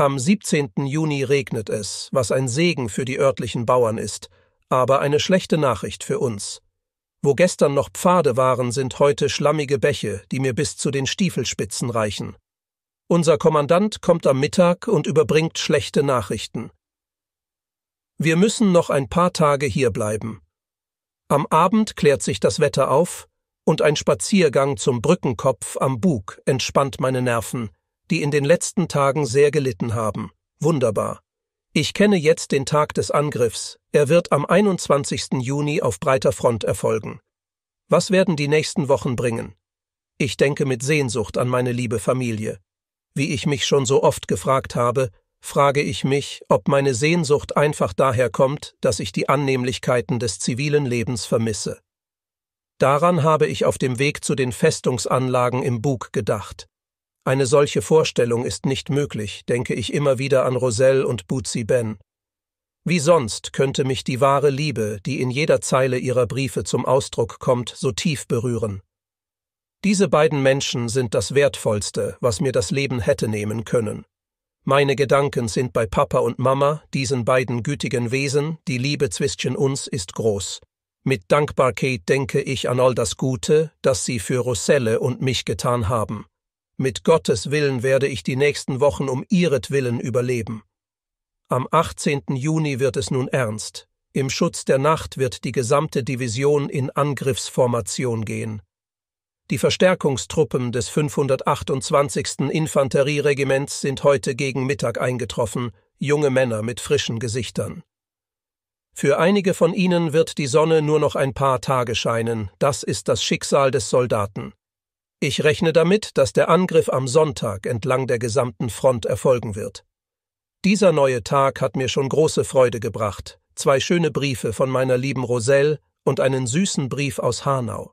Am 17. Juni regnet es, was ein Segen für die örtlichen Bauern ist, aber eine schlechte Nachricht für uns. Wo gestern noch Pfade waren, sind heute schlammige Bäche, die mir bis zu den Stiefelspitzen reichen. Unser Kommandant kommt am Mittag und überbringt schlechte Nachrichten. Wir müssen noch ein paar Tage hierbleiben. Am Abend klärt sich das Wetter auf, und ein Spaziergang zum Brückenkopf am Bug entspannt meine Nerven, die in den letzten Tagen sehr gelitten haben. Wunderbar. Ich kenne jetzt den Tag des Angriffs. Er wird am 21. Juni auf breiter Front erfolgen. Was werden die nächsten Wochen bringen? Ich denke mit Sehnsucht an meine liebe Familie. Wie ich mich schon so oft gefragt habe, frage ich mich, ob meine Sehnsucht einfach daher kommt, dass ich die Annehmlichkeiten des zivilen Lebens vermisse. Daran habe ich auf dem Weg zu den Festungsanlagen im Bug gedacht. Eine solche Vorstellung ist nicht möglich, denke ich immer wieder an Roselle und Bootsy Ben. Wie sonst könnte mich die wahre Liebe, die in jeder Zeile ihrer Briefe zum Ausdruck kommt, so tief berühren. Diese beiden Menschen sind das Wertvollste, was mir das Leben hätte nehmen können. Meine Gedanken sind bei Papa und Mama, diesen beiden gütigen Wesen, die Liebe zwischen uns ist groß. Mit Dankbarkeit denke ich an all das Gute, das sie für Roselle und mich getan haben. Mit Gottes Willen werde ich die nächsten Wochen um ihretwillen überleben. Am 18. Juni wird es nun ernst. Im Schutz der Nacht wird die gesamte Division in Angriffsformation gehen. Die Verstärkungstruppen des 528. Infanterieregiments sind heute gegen Mittag eingetroffen, junge Männer mit frischen Gesichtern. Für einige von ihnen wird die Sonne nur noch ein paar Tage scheinen, das ist das Schicksal des Soldaten. Ich rechne damit, dass der Angriff am Sonntag entlang der gesamten Front erfolgen wird. Dieser neue Tag hat mir schon große Freude gebracht, zwei schöne Briefe von meiner lieben Roselle und einen süßen Brief aus Hanau.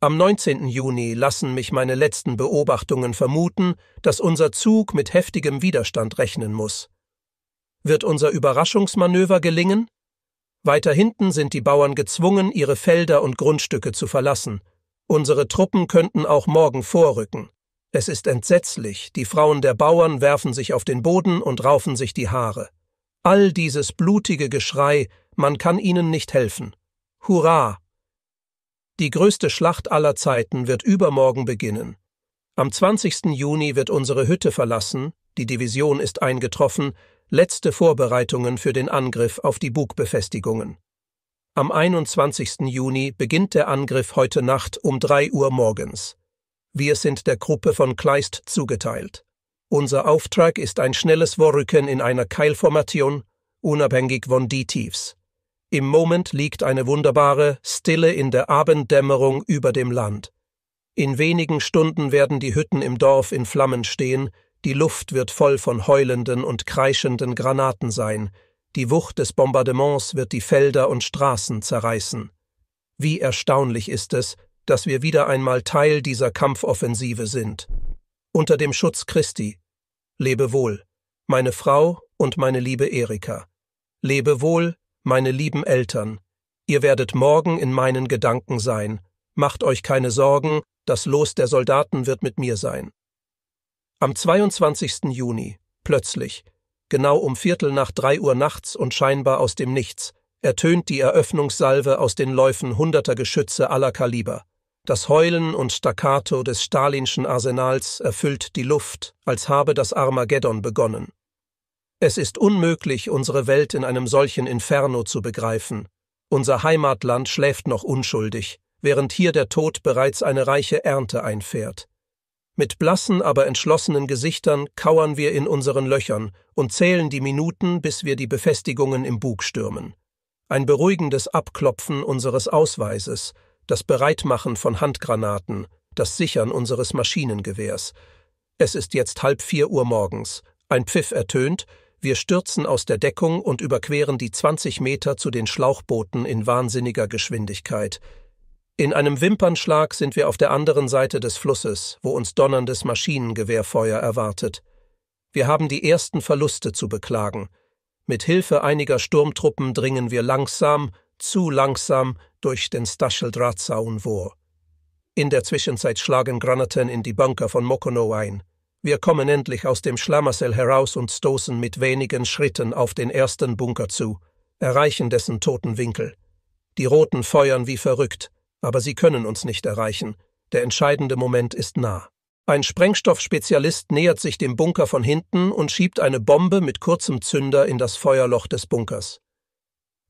Am 19. Juni lassen mich meine letzten Beobachtungen vermuten, dass unser Zug mit heftigem Widerstand rechnen muss. Wird unser Überraschungsmanöver gelingen? Weiter hinten sind die Bauern gezwungen, ihre Felder und Grundstücke zu verlassen, Unsere Truppen könnten auch morgen vorrücken. Es ist entsetzlich, die Frauen der Bauern werfen sich auf den Boden und raufen sich die Haare. All dieses blutige Geschrei, man kann ihnen nicht helfen. Hurra! Die größte Schlacht aller Zeiten wird übermorgen beginnen. Am 20. Juni wird unsere Hütte verlassen, die Division ist eingetroffen, letzte Vorbereitungen für den Angriff auf die Bugbefestigungen. Am 21. Juni beginnt der Angriff heute Nacht um 3 Uhr morgens. Wir sind der Gruppe von Kleist zugeteilt. Unser Auftrag ist ein schnelles Vorrücken in einer Keilformation, unabhängig von D-Tiefs. Im Moment liegt eine wunderbare Stille in der Abenddämmerung über dem Land. In wenigen Stunden werden die Hütten im Dorf in Flammen stehen, die Luft wird voll von heulenden und kreischenden Granaten sein, die Wucht des Bombardements wird die Felder und Straßen zerreißen. Wie erstaunlich ist es, dass wir wieder einmal Teil dieser Kampfoffensive sind. Unter dem Schutz Christi. Lebe wohl, meine Frau und meine liebe Erika. Lebe wohl, meine lieben Eltern. Ihr werdet morgen in meinen Gedanken sein. Macht euch keine Sorgen, das Los der Soldaten wird mit mir sein. Am 22. Juni, plötzlich, Genau um Viertel nach drei Uhr nachts und scheinbar aus dem Nichts ertönt die Eröffnungssalve aus den Läufen hunderter Geschütze aller Kaliber. Das Heulen und Staccato des stalinschen Arsenals erfüllt die Luft, als habe das Armageddon begonnen. Es ist unmöglich, unsere Welt in einem solchen Inferno zu begreifen. Unser Heimatland schläft noch unschuldig, während hier der Tod bereits eine reiche Ernte einfährt. Mit blassen, aber entschlossenen Gesichtern kauern wir in unseren Löchern und zählen die Minuten, bis wir die Befestigungen im Bug stürmen. Ein beruhigendes Abklopfen unseres Ausweises, das Bereitmachen von Handgranaten, das Sichern unseres Maschinengewehrs. Es ist jetzt halb vier Uhr morgens. Ein Pfiff ertönt, wir stürzen aus der Deckung und überqueren die 20 Meter zu den Schlauchbooten in wahnsinniger Geschwindigkeit. In einem Wimpernschlag sind wir auf der anderen Seite des Flusses, wo uns donnerndes Maschinengewehrfeuer erwartet. Wir haben die ersten Verluste zu beklagen. Mit Hilfe einiger Sturmtruppen dringen wir langsam, zu langsam durch den vor. In der Zwischenzeit schlagen Granaten in die Bunker von Mokono ein. Wir kommen endlich aus dem Schlamassel heraus und stoßen mit wenigen Schritten auf den ersten Bunker zu, erreichen dessen toten Winkel. Die Roten feuern wie verrückt, aber sie können uns nicht erreichen. Der entscheidende Moment ist nah. Ein Sprengstoffspezialist nähert sich dem Bunker von hinten und schiebt eine Bombe mit kurzem Zünder in das Feuerloch des Bunkers.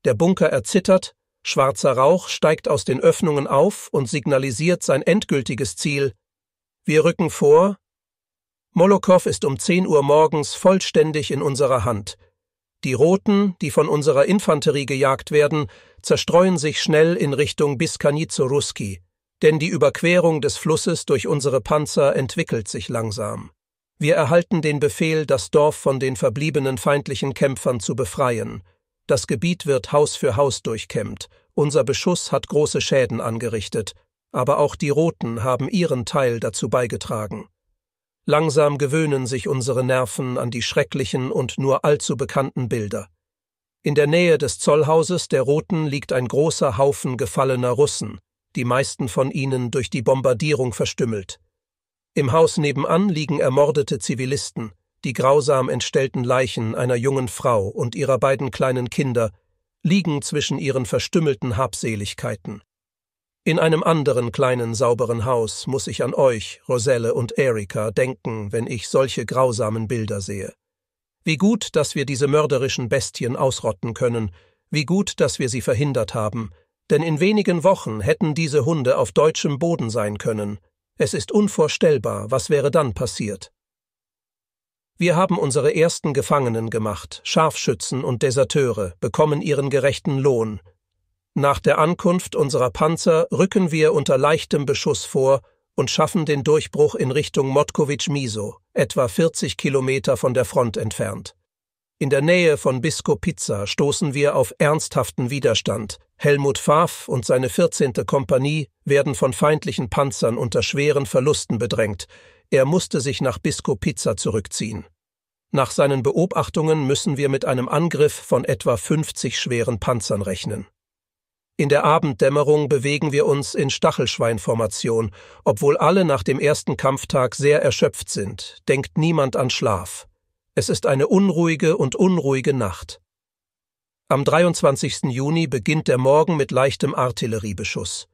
Der Bunker erzittert, schwarzer Rauch steigt aus den Öffnungen auf und signalisiert sein endgültiges Ziel. Wir rücken vor. Molokow ist um 10 Uhr morgens vollständig in unserer Hand. Die Roten, die von unserer Infanterie gejagt werden, zerstreuen sich schnell in Richtung Biskanizoruski, denn die Überquerung des Flusses durch unsere Panzer entwickelt sich langsam. Wir erhalten den Befehl, das Dorf von den verbliebenen feindlichen Kämpfern zu befreien. Das Gebiet wird Haus für Haus durchkämmt. Unser Beschuss hat große Schäden angerichtet, aber auch die Roten haben ihren Teil dazu beigetragen. Langsam gewöhnen sich unsere Nerven an die schrecklichen und nur allzu bekannten Bilder. In der Nähe des Zollhauses der Roten liegt ein großer Haufen gefallener Russen, die meisten von ihnen durch die Bombardierung verstümmelt. Im Haus nebenan liegen ermordete Zivilisten, die grausam entstellten Leichen einer jungen Frau und ihrer beiden kleinen Kinder liegen zwischen ihren verstümmelten Habseligkeiten. In einem anderen kleinen sauberen Haus muss ich an euch, Roselle und Erika, denken, wenn ich solche grausamen Bilder sehe. Wie gut, dass wir diese mörderischen Bestien ausrotten können, wie gut, dass wir sie verhindert haben, denn in wenigen Wochen hätten diese Hunde auf deutschem Boden sein können. Es ist unvorstellbar, was wäre dann passiert. Wir haben unsere ersten Gefangenen gemacht, Scharfschützen und Deserteure, bekommen ihren gerechten Lohn, nach der Ankunft unserer Panzer rücken wir unter leichtem Beschuss vor und schaffen den Durchbruch in Richtung Modkovic-Miso, etwa 40 Kilometer von der Front entfernt. In der Nähe von Bisco stoßen wir auf ernsthaften Widerstand. Helmut Pfaff und seine 14. Kompanie werden von feindlichen Panzern unter schweren Verlusten bedrängt. Er musste sich nach Bisco zurückziehen. Nach seinen Beobachtungen müssen wir mit einem Angriff von etwa 50 schweren Panzern rechnen. In der Abenddämmerung bewegen wir uns in Stachelschweinformation, obwohl alle nach dem ersten Kampftag sehr erschöpft sind, denkt niemand an Schlaf. Es ist eine unruhige und unruhige Nacht. Am 23. Juni beginnt der Morgen mit leichtem Artilleriebeschuss.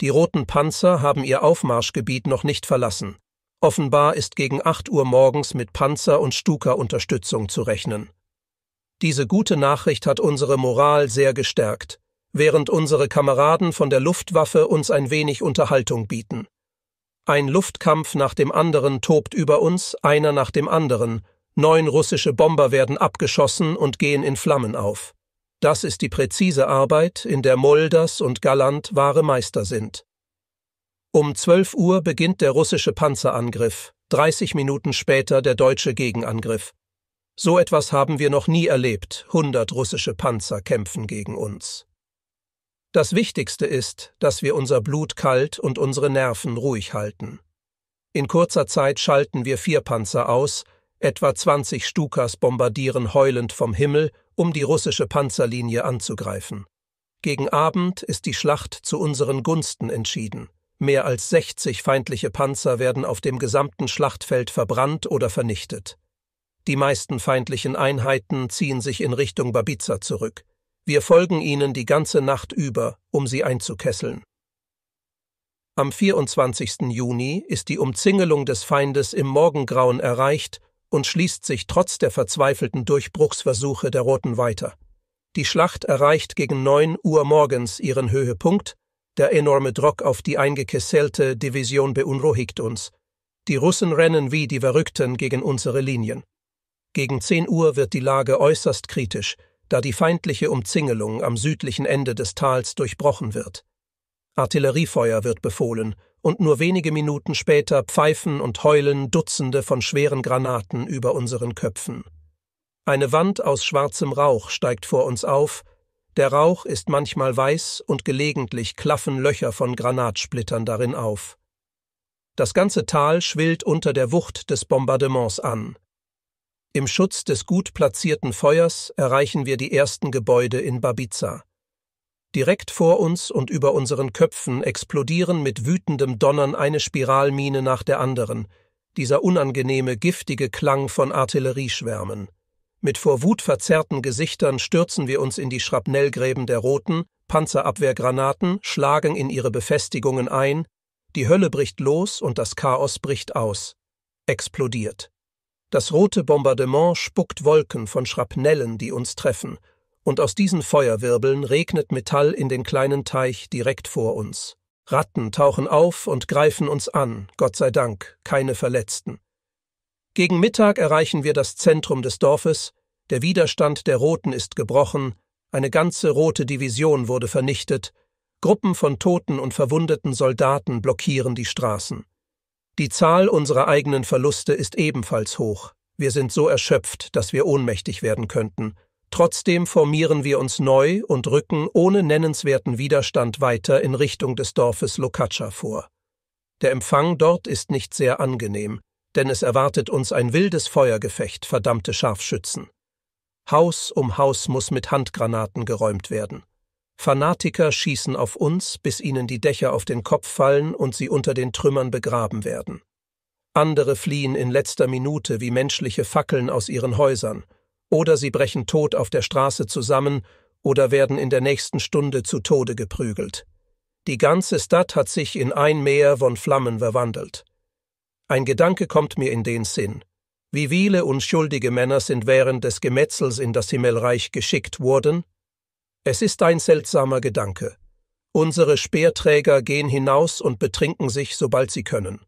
Die roten Panzer haben ihr Aufmarschgebiet noch nicht verlassen. Offenbar ist gegen 8 Uhr morgens mit Panzer- und Stuka-Unterstützung zu rechnen. Diese gute Nachricht hat unsere Moral sehr gestärkt während unsere Kameraden von der Luftwaffe uns ein wenig Unterhaltung bieten. Ein Luftkampf nach dem anderen tobt über uns, einer nach dem anderen, neun russische Bomber werden abgeschossen und gehen in Flammen auf. Das ist die präzise Arbeit, in der Molders und Galland wahre Meister sind. Um 12 Uhr beginnt der russische Panzerangriff, 30 Minuten später der deutsche Gegenangriff. So etwas haben wir noch nie erlebt, 100 russische Panzer kämpfen gegen uns. Das Wichtigste ist, dass wir unser Blut kalt und unsere Nerven ruhig halten. In kurzer Zeit schalten wir vier Panzer aus, etwa 20 Stukas bombardieren heulend vom Himmel, um die russische Panzerlinie anzugreifen. Gegen Abend ist die Schlacht zu unseren Gunsten entschieden. Mehr als 60 feindliche Panzer werden auf dem gesamten Schlachtfeld verbrannt oder vernichtet. Die meisten feindlichen Einheiten ziehen sich in Richtung Babica zurück. Wir folgen ihnen die ganze Nacht über, um sie einzukesseln. Am 24. Juni ist die Umzingelung des Feindes im Morgengrauen erreicht und schließt sich trotz der verzweifelten Durchbruchsversuche der Roten weiter. Die Schlacht erreicht gegen 9 Uhr morgens ihren Höhepunkt, der enorme Druck auf die eingekesselte Division beunruhigt uns. Die Russen rennen wie die Verrückten gegen unsere Linien. Gegen 10 Uhr wird die Lage äußerst kritisch, da die feindliche Umzingelung am südlichen Ende des Tals durchbrochen wird. Artilleriefeuer wird befohlen, und nur wenige Minuten später pfeifen und heulen Dutzende von schweren Granaten über unseren Köpfen. Eine Wand aus schwarzem Rauch steigt vor uns auf, der Rauch ist manchmal weiß und gelegentlich klaffen Löcher von Granatsplittern darin auf. Das ganze Tal schwillt unter der Wucht des Bombardements an. Im Schutz des gut platzierten Feuers erreichen wir die ersten Gebäude in Babiza. Direkt vor uns und über unseren Köpfen explodieren mit wütendem Donnern eine Spiralmine nach der anderen, dieser unangenehme, giftige Klang von Artillerieschwärmen. Mit vor Wut verzerrten Gesichtern stürzen wir uns in die Schrapnellgräben der Roten, Panzerabwehrgranaten schlagen in ihre Befestigungen ein, die Hölle bricht los und das Chaos bricht aus. Explodiert. Das rote Bombardement spuckt Wolken von Schrapnellen, die uns treffen, und aus diesen Feuerwirbeln regnet Metall in den kleinen Teich direkt vor uns. Ratten tauchen auf und greifen uns an, Gott sei Dank, keine Verletzten. Gegen Mittag erreichen wir das Zentrum des Dorfes, der Widerstand der Roten ist gebrochen, eine ganze rote Division wurde vernichtet, Gruppen von toten und verwundeten Soldaten blockieren die Straßen. Die Zahl unserer eigenen Verluste ist ebenfalls hoch. Wir sind so erschöpft, dass wir ohnmächtig werden könnten. Trotzdem formieren wir uns neu und rücken ohne nennenswerten Widerstand weiter in Richtung des Dorfes Lokatscha vor. Der Empfang dort ist nicht sehr angenehm, denn es erwartet uns ein wildes Feuergefecht, verdammte Scharfschützen. Haus um Haus muss mit Handgranaten geräumt werden. Fanatiker schießen auf uns, bis ihnen die Dächer auf den Kopf fallen und sie unter den Trümmern begraben werden. Andere fliehen in letzter Minute wie menschliche Fackeln aus ihren Häusern, oder sie brechen tot auf der Straße zusammen oder werden in der nächsten Stunde zu Tode geprügelt. Die ganze Stadt hat sich in ein Meer von Flammen verwandelt. Ein Gedanke kommt mir in den Sinn. Wie viele unschuldige Männer sind während des Gemetzels in das Himmelreich geschickt worden, es ist ein seltsamer Gedanke. Unsere Speerträger gehen hinaus und betrinken sich, sobald sie können.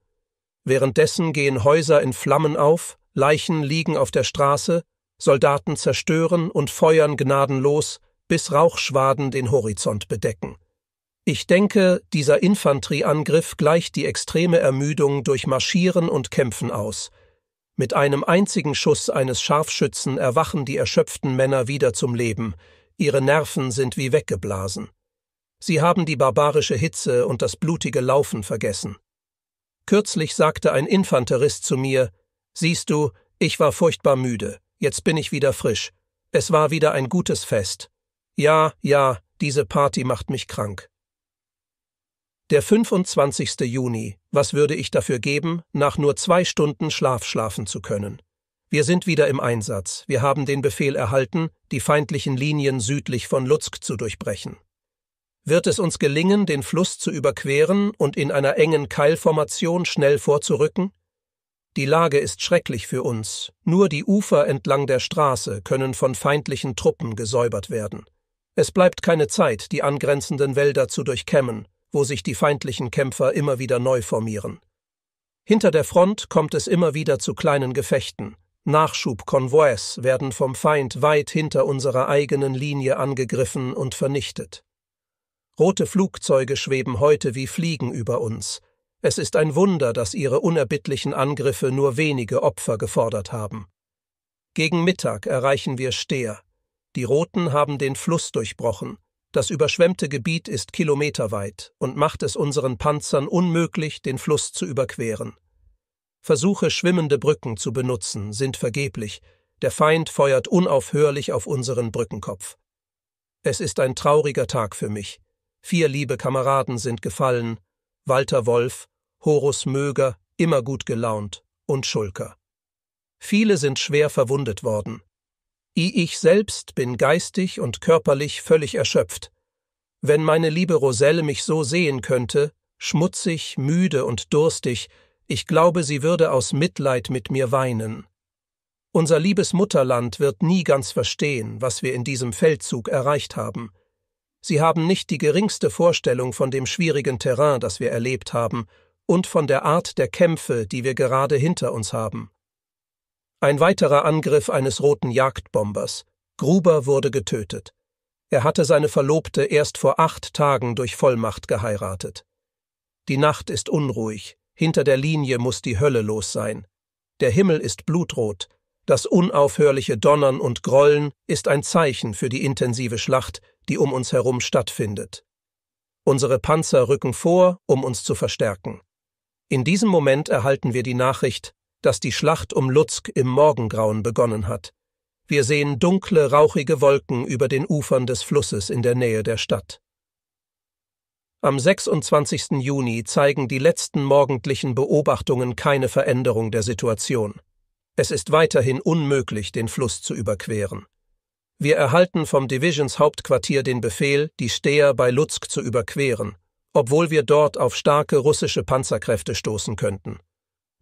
Währenddessen gehen Häuser in Flammen auf, Leichen liegen auf der Straße, Soldaten zerstören und feuern gnadenlos, bis Rauchschwaden den Horizont bedecken. Ich denke, dieser Infanterieangriff gleicht die extreme Ermüdung durch Marschieren und Kämpfen aus. Mit einem einzigen Schuss eines Scharfschützen erwachen die erschöpften Männer wieder zum Leben, Ihre Nerven sind wie weggeblasen. Sie haben die barbarische Hitze und das blutige Laufen vergessen. Kürzlich sagte ein Infanterist zu mir Siehst du, ich war furchtbar müde, jetzt bin ich wieder frisch. Es war wieder ein gutes Fest. Ja, ja, diese Party macht mich krank. Der 25. Juni, was würde ich dafür geben, nach nur zwei Stunden Schlaf schlafen zu können? Wir sind wieder im Einsatz. Wir haben den Befehl erhalten, die feindlichen Linien südlich von Lutzk zu durchbrechen. Wird es uns gelingen, den Fluss zu überqueren und in einer engen Keilformation schnell vorzurücken? Die Lage ist schrecklich für uns. Nur die Ufer entlang der Straße können von feindlichen Truppen gesäubert werden. Es bleibt keine Zeit, die angrenzenden Wälder zu durchkämmen, wo sich die feindlichen Kämpfer immer wieder neu formieren. Hinter der Front kommt es immer wieder zu kleinen Gefechten, Nachschubkonvois werden vom Feind weit hinter unserer eigenen Linie angegriffen und vernichtet. Rote Flugzeuge schweben heute wie Fliegen über uns. Es ist ein Wunder, dass ihre unerbittlichen Angriffe nur wenige Opfer gefordert haben. Gegen Mittag erreichen wir Steer. Die Roten haben den Fluss durchbrochen. Das überschwemmte Gebiet ist kilometerweit und macht es unseren Panzern unmöglich, den Fluss zu überqueren. Versuche, schwimmende Brücken zu benutzen, sind vergeblich. Der Feind feuert unaufhörlich auf unseren Brückenkopf. Es ist ein trauriger Tag für mich. Vier liebe Kameraden sind gefallen: Walter Wolf, Horus Möger, immer gut gelaunt, und Schulker. Viele sind schwer verwundet worden. Ich selbst bin geistig und körperlich völlig erschöpft. Wenn meine liebe Roselle mich so sehen könnte, schmutzig, müde und durstig, ich glaube, sie würde aus Mitleid mit mir weinen. Unser liebes Mutterland wird nie ganz verstehen, was wir in diesem Feldzug erreicht haben. Sie haben nicht die geringste Vorstellung von dem schwierigen Terrain, das wir erlebt haben, und von der Art der Kämpfe, die wir gerade hinter uns haben. Ein weiterer Angriff eines roten Jagdbombers. Gruber wurde getötet. Er hatte seine Verlobte erst vor acht Tagen durch Vollmacht geheiratet. Die Nacht ist unruhig, hinter der Linie muss die Hölle los sein. Der Himmel ist blutrot. Das unaufhörliche Donnern und Grollen ist ein Zeichen für die intensive Schlacht, die um uns herum stattfindet. Unsere Panzer rücken vor, um uns zu verstärken. In diesem Moment erhalten wir die Nachricht, dass die Schlacht um Lutzk im Morgengrauen begonnen hat. Wir sehen dunkle, rauchige Wolken über den Ufern des Flusses in der Nähe der Stadt. Am 26. Juni zeigen die letzten morgendlichen Beobachtungen keine Veränderung der Situation. Es ist weiterhin unmöglich, den Fluss zu überqueren. Wir erhalten vom Divisions Hauptquartier den Befehl, die Steher bei Lutsk zu überqueren, obwohl wir dort auf starke russische Panzerkräfte stoßen könnten.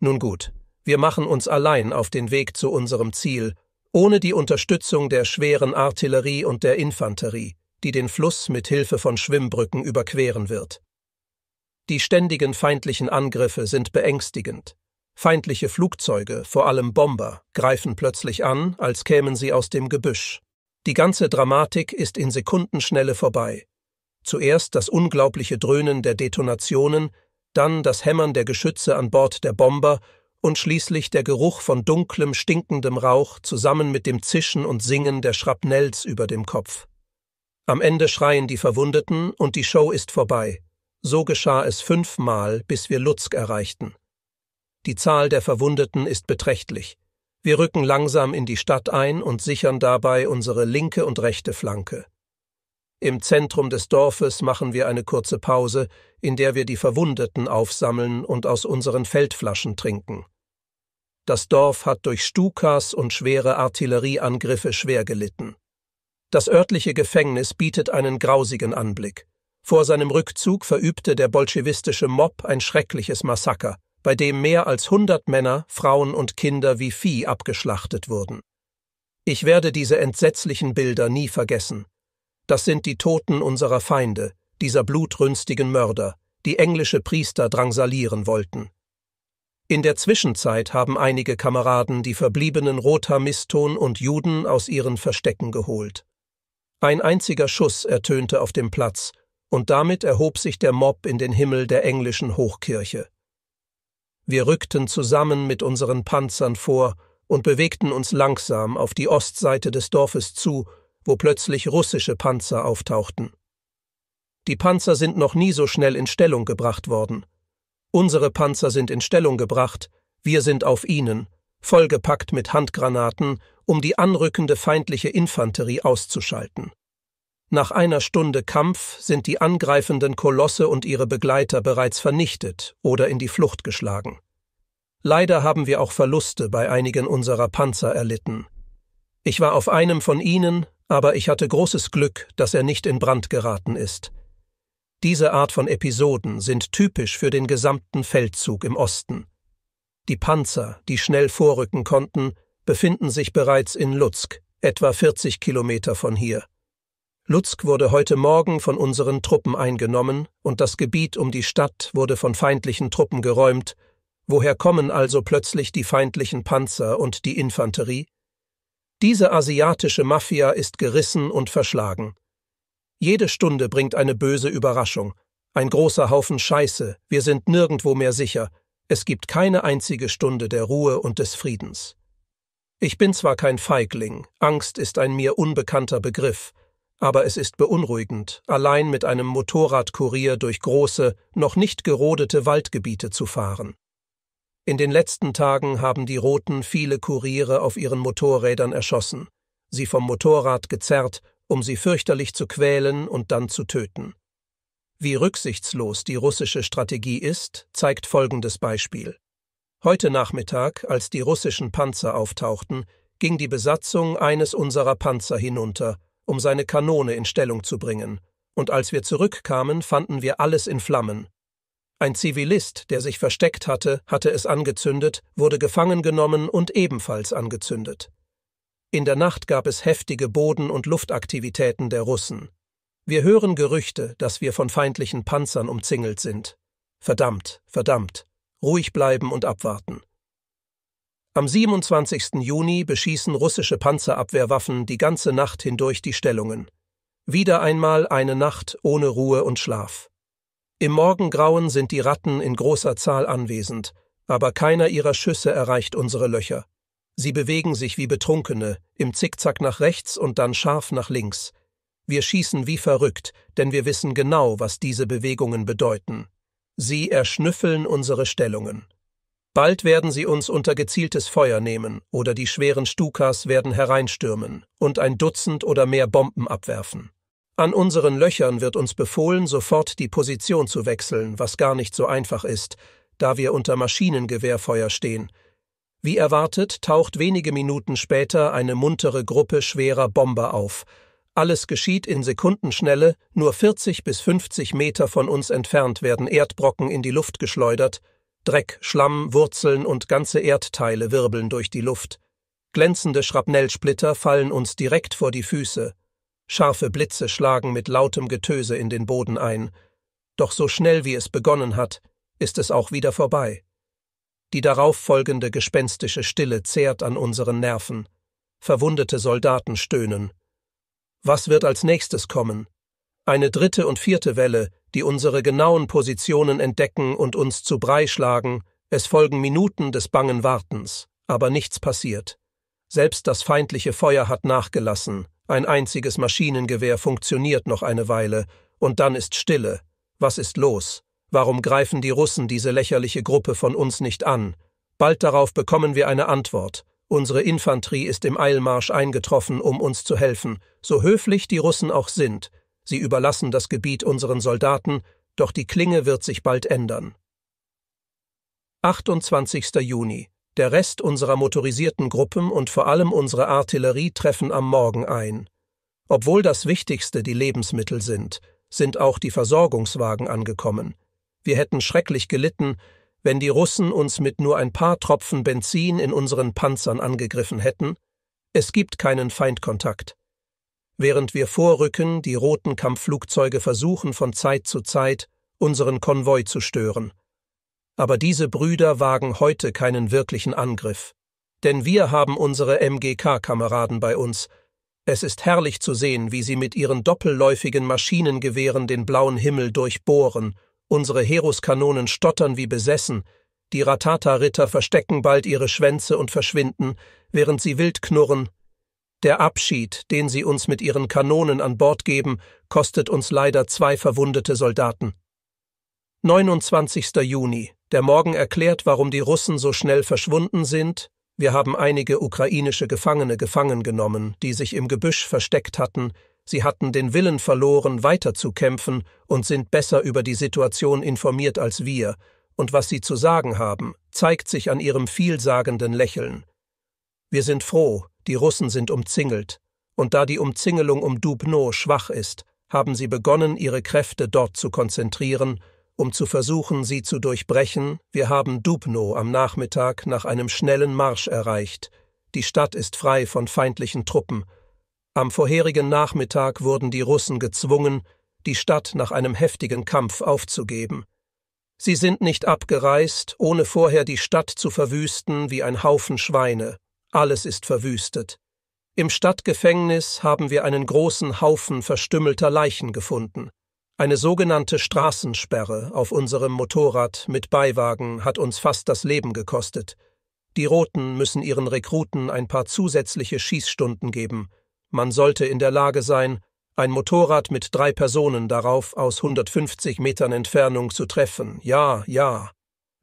Nun gut, wir machen uns allein auf den Weg zu unserem Ziel, ohne die Unterstützung der schweren Artillerie und der Infanterie die den Fluss mit Hilfe von Schwimmbrücken überqueren wird. Die ständigen feindlichen Angriffe sind beängstigend. Feindliche Flugzeuge, vor allem Bomber, greifen plötzlich an, als kämen sie aus dem Gebüsch. Die ganze Dramatik ist in Sekundenschnelle vorbei. Zuerst das unglaubliche Dröhnen der Detonationen, dann das Hämmern der Geschütze an Bord der Bomber und schließlich der Geruch von dunklem, stinkendem Rauch zusammen mit dem Zischen und Singen der Schrapnells über dem Kopf. Am Ende schreien die Verwundeten und die Show ist vorbei. So geschah es fünfmal, bis wir Lutzk erreichten. Die Zahl der Verwundeten ist beträchtlich. Wir rücken langsam in die Stadt ein und sichern dabei unsere linke und rechte Flanke. Im Zentrum des Dorfes machen wir eine kurze Pause, in der wir die Verwundeten aufsammeln und aus unseren Feldflaschen trinken. Das Dorf hat durch Stukas und schwere Artillerieangriffe schwer gelitten. Das örtliche Gefängnis bietet einen grausigen Anblick. Vor seinem Rückzug verübte der bolschewistische Mob ein schreckliches Massaker, bei dem mehr als 100 Männer, Frauen und Kinder wie Vieh abgeschlachtet wurden. Ich werde diese entsetzlichen Bilder nie vergessen. Das sind die Toten unserer Feinde, dieser blutrünstigen Mörder, die englische Priester drangsalieren wollten. In der Zwischenzeit haben einige Kameraden die verbliebenen Rothaarmiston und Juden aus ihren Verstecken geholt. Ein einziger Schuss ertönte auf dem Platz, und damit erhob sich der Mob in den Himmel der englischen Hochkirche. Wir rückten zusammen mit unseren Panzern vor und bewegten uns langsam auf die Ostseite des Dorfes zu, wo plötzlich russische Panzer auftauchten. Die Panzer sind noch nie so schnell in Stellung gebracht worden. Unsere Panzer sind in Stellung gebracht, wir sind auf ihnen, vollgepackt mit Handgranaten, um die anrückende feindliche Infanterie auszuschalten. Nach einer Stunde Kampf sind die angreifenden Kolosse und ihre Begleiter bereits vernichtet oder in die Flucht geschlagen. Leider haben wir auch Verluste bei einigen unserer Panzer erlitten. Ich war auf einem von ihnen, aber ich hatte großes Glück, dass er nicht in Brand geraten ist. Diese Art von Episoden sind typisch für den gesamten Feldzug im Osten. Die Panzer, die schnell vorrücken konnten, befinden sich bereits in Lutzk, etwa 40 Kilometer von hier. Lutzk wurde heute Morgen von unseren Truppen eingenommen und das Gebiet um die Stadt wurde von feindlichen Truppen geräumt. Woher kommen also plötzlich die feindlichen Panzer und die Infanterie? Diese asiatische Mafia ist gerissen und verschlagen. Jede Stunde bringt eine böse Überraschung. Ein großer Haufen Scheiße, wir sind nirgendwo mehr sicher, es gibt keine einzige Stunde der Ruhe und des Friedens. Ich bin zwar kein Feigling, Angst ist ein mir unbekannter Begriff, aber es ist beunruhigend, allein mit einem Motorradkurier durch große, noch nicht gerodete Waldgebiete zu fahren. In den letzten Tagen haben die Roten viele Kuriere auf ihren Motorrädern erschossen, sie vom Motorrad gezerrt, um sie fürchterlich zu quälen und dann zu töten. Wie rücksichtslos die russische Strategie ist, zeigt folgendes Beispiel. Heute Nachmittag, als die russischen Panzer auftauchten, ging die Besatzung eines unserer Panzer hinunter, um seine Kanone in Stellung zu bringen, und als wir zurückkamen, fanden wir alles in Flammen. Ein Zivilist, der sich versteckt hatte, hatte es angezündet, wurde gefangen genommen und ebenfalls angezündet. In der Nacht gab es heftige Boden- und Luftaktivitäten der Russen. Wir hören Gerüchte, dass wir von feindlichen Panzern umzingelt sind. Verdammt, verdammt, ruhig bleiben und abwarten. Am 27. Juni beschießen russische Panzerabwehrwaffen die ganze Nacht hindurch die Stellungen. Wieder einmal eine Nacht ohne Ruhe und Schlaf. Im Morgengrauen sind die Ratten in großer Zahl anwesend, aber keiner ihrer Schüsse erreicht unsere Löcher. Sie bewegen sich wie Betrunkene, im Zickzack nach rechts und dann scharf nach links, wir schießen wie verrückt, denn wir wissen genau, was diese Bewegungen bedeuten. Sie erschnüffeln unsere Stellungen. Bald werden sie uns unter gezieltes Feuer nehmen oder die schweren Stukas werden hereinstürmen und ein Dutzend oder mehr Bomben abwerfen. An unseren Löchern wird uns befohlen, sofort die Position zu wechseln, was gar nicht so einfach ist, da wir unter Maschinengewehrfeuer stehen. Wie erwartet taucht wenige Minuten später eine muntere Gruppe schwerer Bomber auf, alles geschieht in Sekundenschnelle, nur 40 bis 50 Meter von uns entfernt werden Erdbrocken in die Luft geschleudert, Dreck, Schlamm, Wurzeln und ganze Erdteile wirbeln durch die Luft. Glänzende Schrapnellsplitter fallen uns direkt vor die Füße. Scharfe Blitze schlagen mit lautem Getöse in den Boden ein. Doch so schnell wie es begonnen hat, ist es auch wieder vorbei. Die darauffolgende gespenstische Stille zehrt an unseren Nerven. Verwundete Soldaten stöhnen. Was wird als nächstes kommen? Eine dritte und vierte Welle, die unsere genauen Positionen entdecken und uns zu Brei schlagen, es folgen Minuten des bangen Wartens, aber nichts passiert. Selbst das feindliche Feuer hat nachgelassen, ein einziges Maschinengewehr funktioniert noch eine Weile, und dann ist Stille. Was ist los? Warum greifen die Russen diese lächerliche Gruppe von uns nicht an? Bald darauf bekommen wir eine Antwort. Unsere Infanterie ist im Eilmarsch eingetroffen, um uns zu helfen, so höflich die Russen auch sind. Sie überlassen das Gebiet unseren Soldaten, doch die Klinge wird sich bald ändern. 28. Juni. Der Rest unserer motorisierten Gruppen und vor allem unsere Artillerie treffen am Morgen ein. Obwohl das Wichtigste die Lebensmittel sind, sind auch die Versorgungswagen angekommen. Wir hätten schrecklich gelitten, wenn die Russen uns mit nur ein paar Tropfen Benzin in unseren Panzern angegriffen hätten, es gibt keinen Feindkontakt. Während wir vorrücken, die roten Kampfflugzeuge versuchen von Zeit zu Zeit, unseren Konvoi zu stören. Aber diese Brüder wagen heute keinen wirklichen Angriff. Denn wir haben unsere MGK-Kameraden bei uns. Es ist herrlich zu sehen, wie sie mit ihren doppelläufigen Maschinengewehren den blauen Himmel durchbohren Unsere Heroskanonen stottern wie besessen, die Ratata-Ritter verstecken bald ihre Schwänze und verschwinden, während sie wild knurren. Der Abschied, den sie uns mit ihren Kanonen an Bord geben, kostet uns leider zwei verwundete Soldaten. 29. Juni. Der Morgen erklärt, warum die Russen so schnell verschwunden sind. Wir haben einige ukrainische Gefangene gefangen genommen, die sich im Gebüsch versteckt hatten, Sie hatten den Willen verloren, weiterzukämpfen und sind besser über die Situation informiert als wir, und was sie zu sagen haben, zeigt sich an ihrem vielsagenden Lächeln. Wir sind froh, die Russen sind umzingelt, und da die Umzingelung um Dubno schwach ist, haben sie begonnen, ihre Kräfte dort zu konzentrieren, um zu versuchen, sie zu durchbrechen. Wir haben Dubno am Nachmittag nach einem schnellen Marsch erreicht. Die Stadt ist frei von feindlichen Truppen, am vorherigen Nachmittag wurden die Russen gezwungen, die Stadt nach einem heftigen Kampf aufzugeben. Sie sind nicht abgereist, ohne vorher die Stadt zu verwüsten wie ein Haufen Schweine. Alles ist verwüstet. Im Stadtgefängnis haben wir einen großen Haufen verstümmelter Leichen gefunden. Eine sogenannte Straßensperre auf unserem Motorrad mit Beiwagen hat uns fast das Leben gekostet. Die Roten müssen ihren Rekruten ein paar zusätzliche Schießstunden geben, man sollte in der Lage sein, ein Motorrad mit drei Personen darauf aus 150 Metern Entfernung zu treffen. Ja, ja.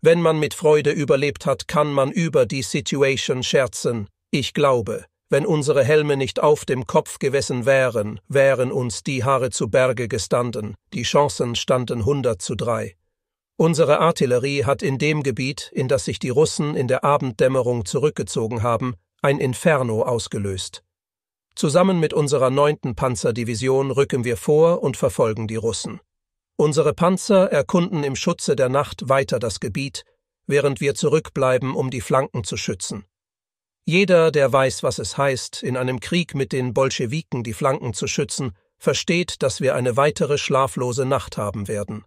Wenn man mit Freude überlebt hat, kann man über die Situation scherzen. Ich glaube, wenn unsere Helme nicht auf dem Kopf gewesen wären, wären uns die Haare zu Berge gestanden. Die Chancen standen 100 zu 3. Unsere Artillerie hat in dem Gebiet, in das sich die Russen in der Abenddämmerung zurückgezogen haben, ein Inferno ausgelöst. Zusammen mit unserer 9. Panzerdivision rücken wir vor und verfolgen die Russen. Unsere Panzer erkunden im Schutze der Nacht weiter das Gebiet, während wir zurückbleiben, um die Flanken zu schützen. Jeder, der weiß, was es heißt, in einem Krieg mit den Bolschewiken die Flanken zu schützen, versteht, dass wir eine weitere schlaflose Nacht haben werden.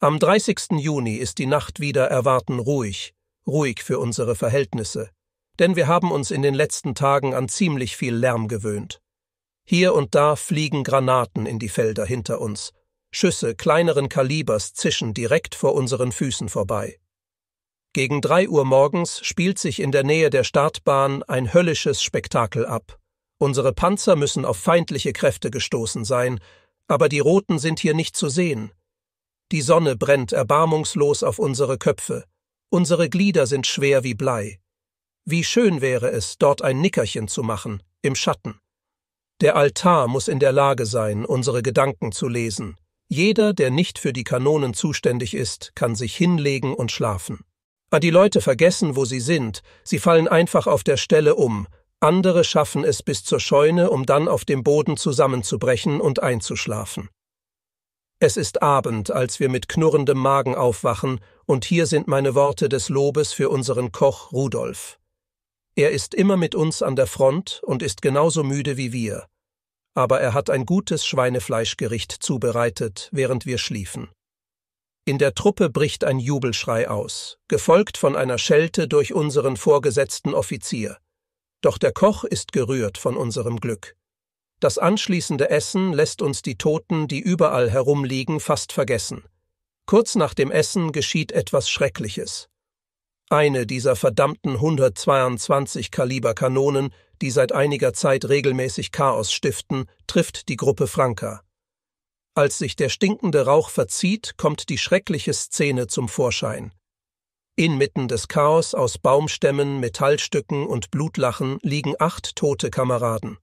Am 30. Juni ist die Nacht wieder erwarten ruhig, ruhig für unsere Verhältnisse denn wir haben uns in den letzten Tagen an ziemlich viel Lärm gewöhnt. Hier und da fliegen Granaten in die Felder hinter uns, Schüsse kleineren Kalibers zischen direkt vor unseren Füßen vorbei. Gegen drei Uhr morgens spielt sich in der Nähe der Startbahn ein höllisches Spektakel ab. Unsere Panzer müssen auf feindliche Kräfte gestoßen sein, aber die Roten sind hier nicht zu sehen. Die Sonne brennt erbarmungslos auf unsere Köpfe, unsere Glieder sind schwer wie Blei. Wie schön wäre es, dort ein Nickerchen zu machen, im Schatten. Der Altar muss in der Lage sein, unsere Gedanken zu lesen. Jeder, der nicht für die Kanonen zuständig ist, kann sich hinlegen und schlafen. Aber ah, die Leute vergessen, wo sie sind, sie fallen einfach auf der Stelle um, andere schaffen es bis zur Scheune, um dann auf dem Boden zusammenzubrechen und einzuschlafen. Es ist Abend, als wir mit knurrendem Magen aufwachen, und hier sind meine Worte des Lobes für unseren Koch Rudolf. Er ist immer mit uns an der Front und ist genauso müde wie wir. Aber er hat ein gutes Schweinefleischgericht zubereitet, während wir schliefen. In der Truppe bricht ein Jubelschrei aus, gefolgt von einer Schelte durch unseren vorgesetzten Offizier. Doch der Koch ist gerührt von unserem Glück. Das anschließende Essen lässt uns die Toten, die überall herumliegen, fast vergessen. Kurz nach dem Essen geschieht etwas Schreckliches. Eine dieser verdammten 122 Kaliber Kanonen, die seit einiger Zeit regelmäßig Chaos stiften, trifft die Gruppe Franka. Als sich der stinkende Rauch verzieht, kommt die schreckliche Szene zum Vorschein. Inmitten des Chaos aus Baumstämmen, Metallstücken und Blutlachen liegen acht tote Kameraden.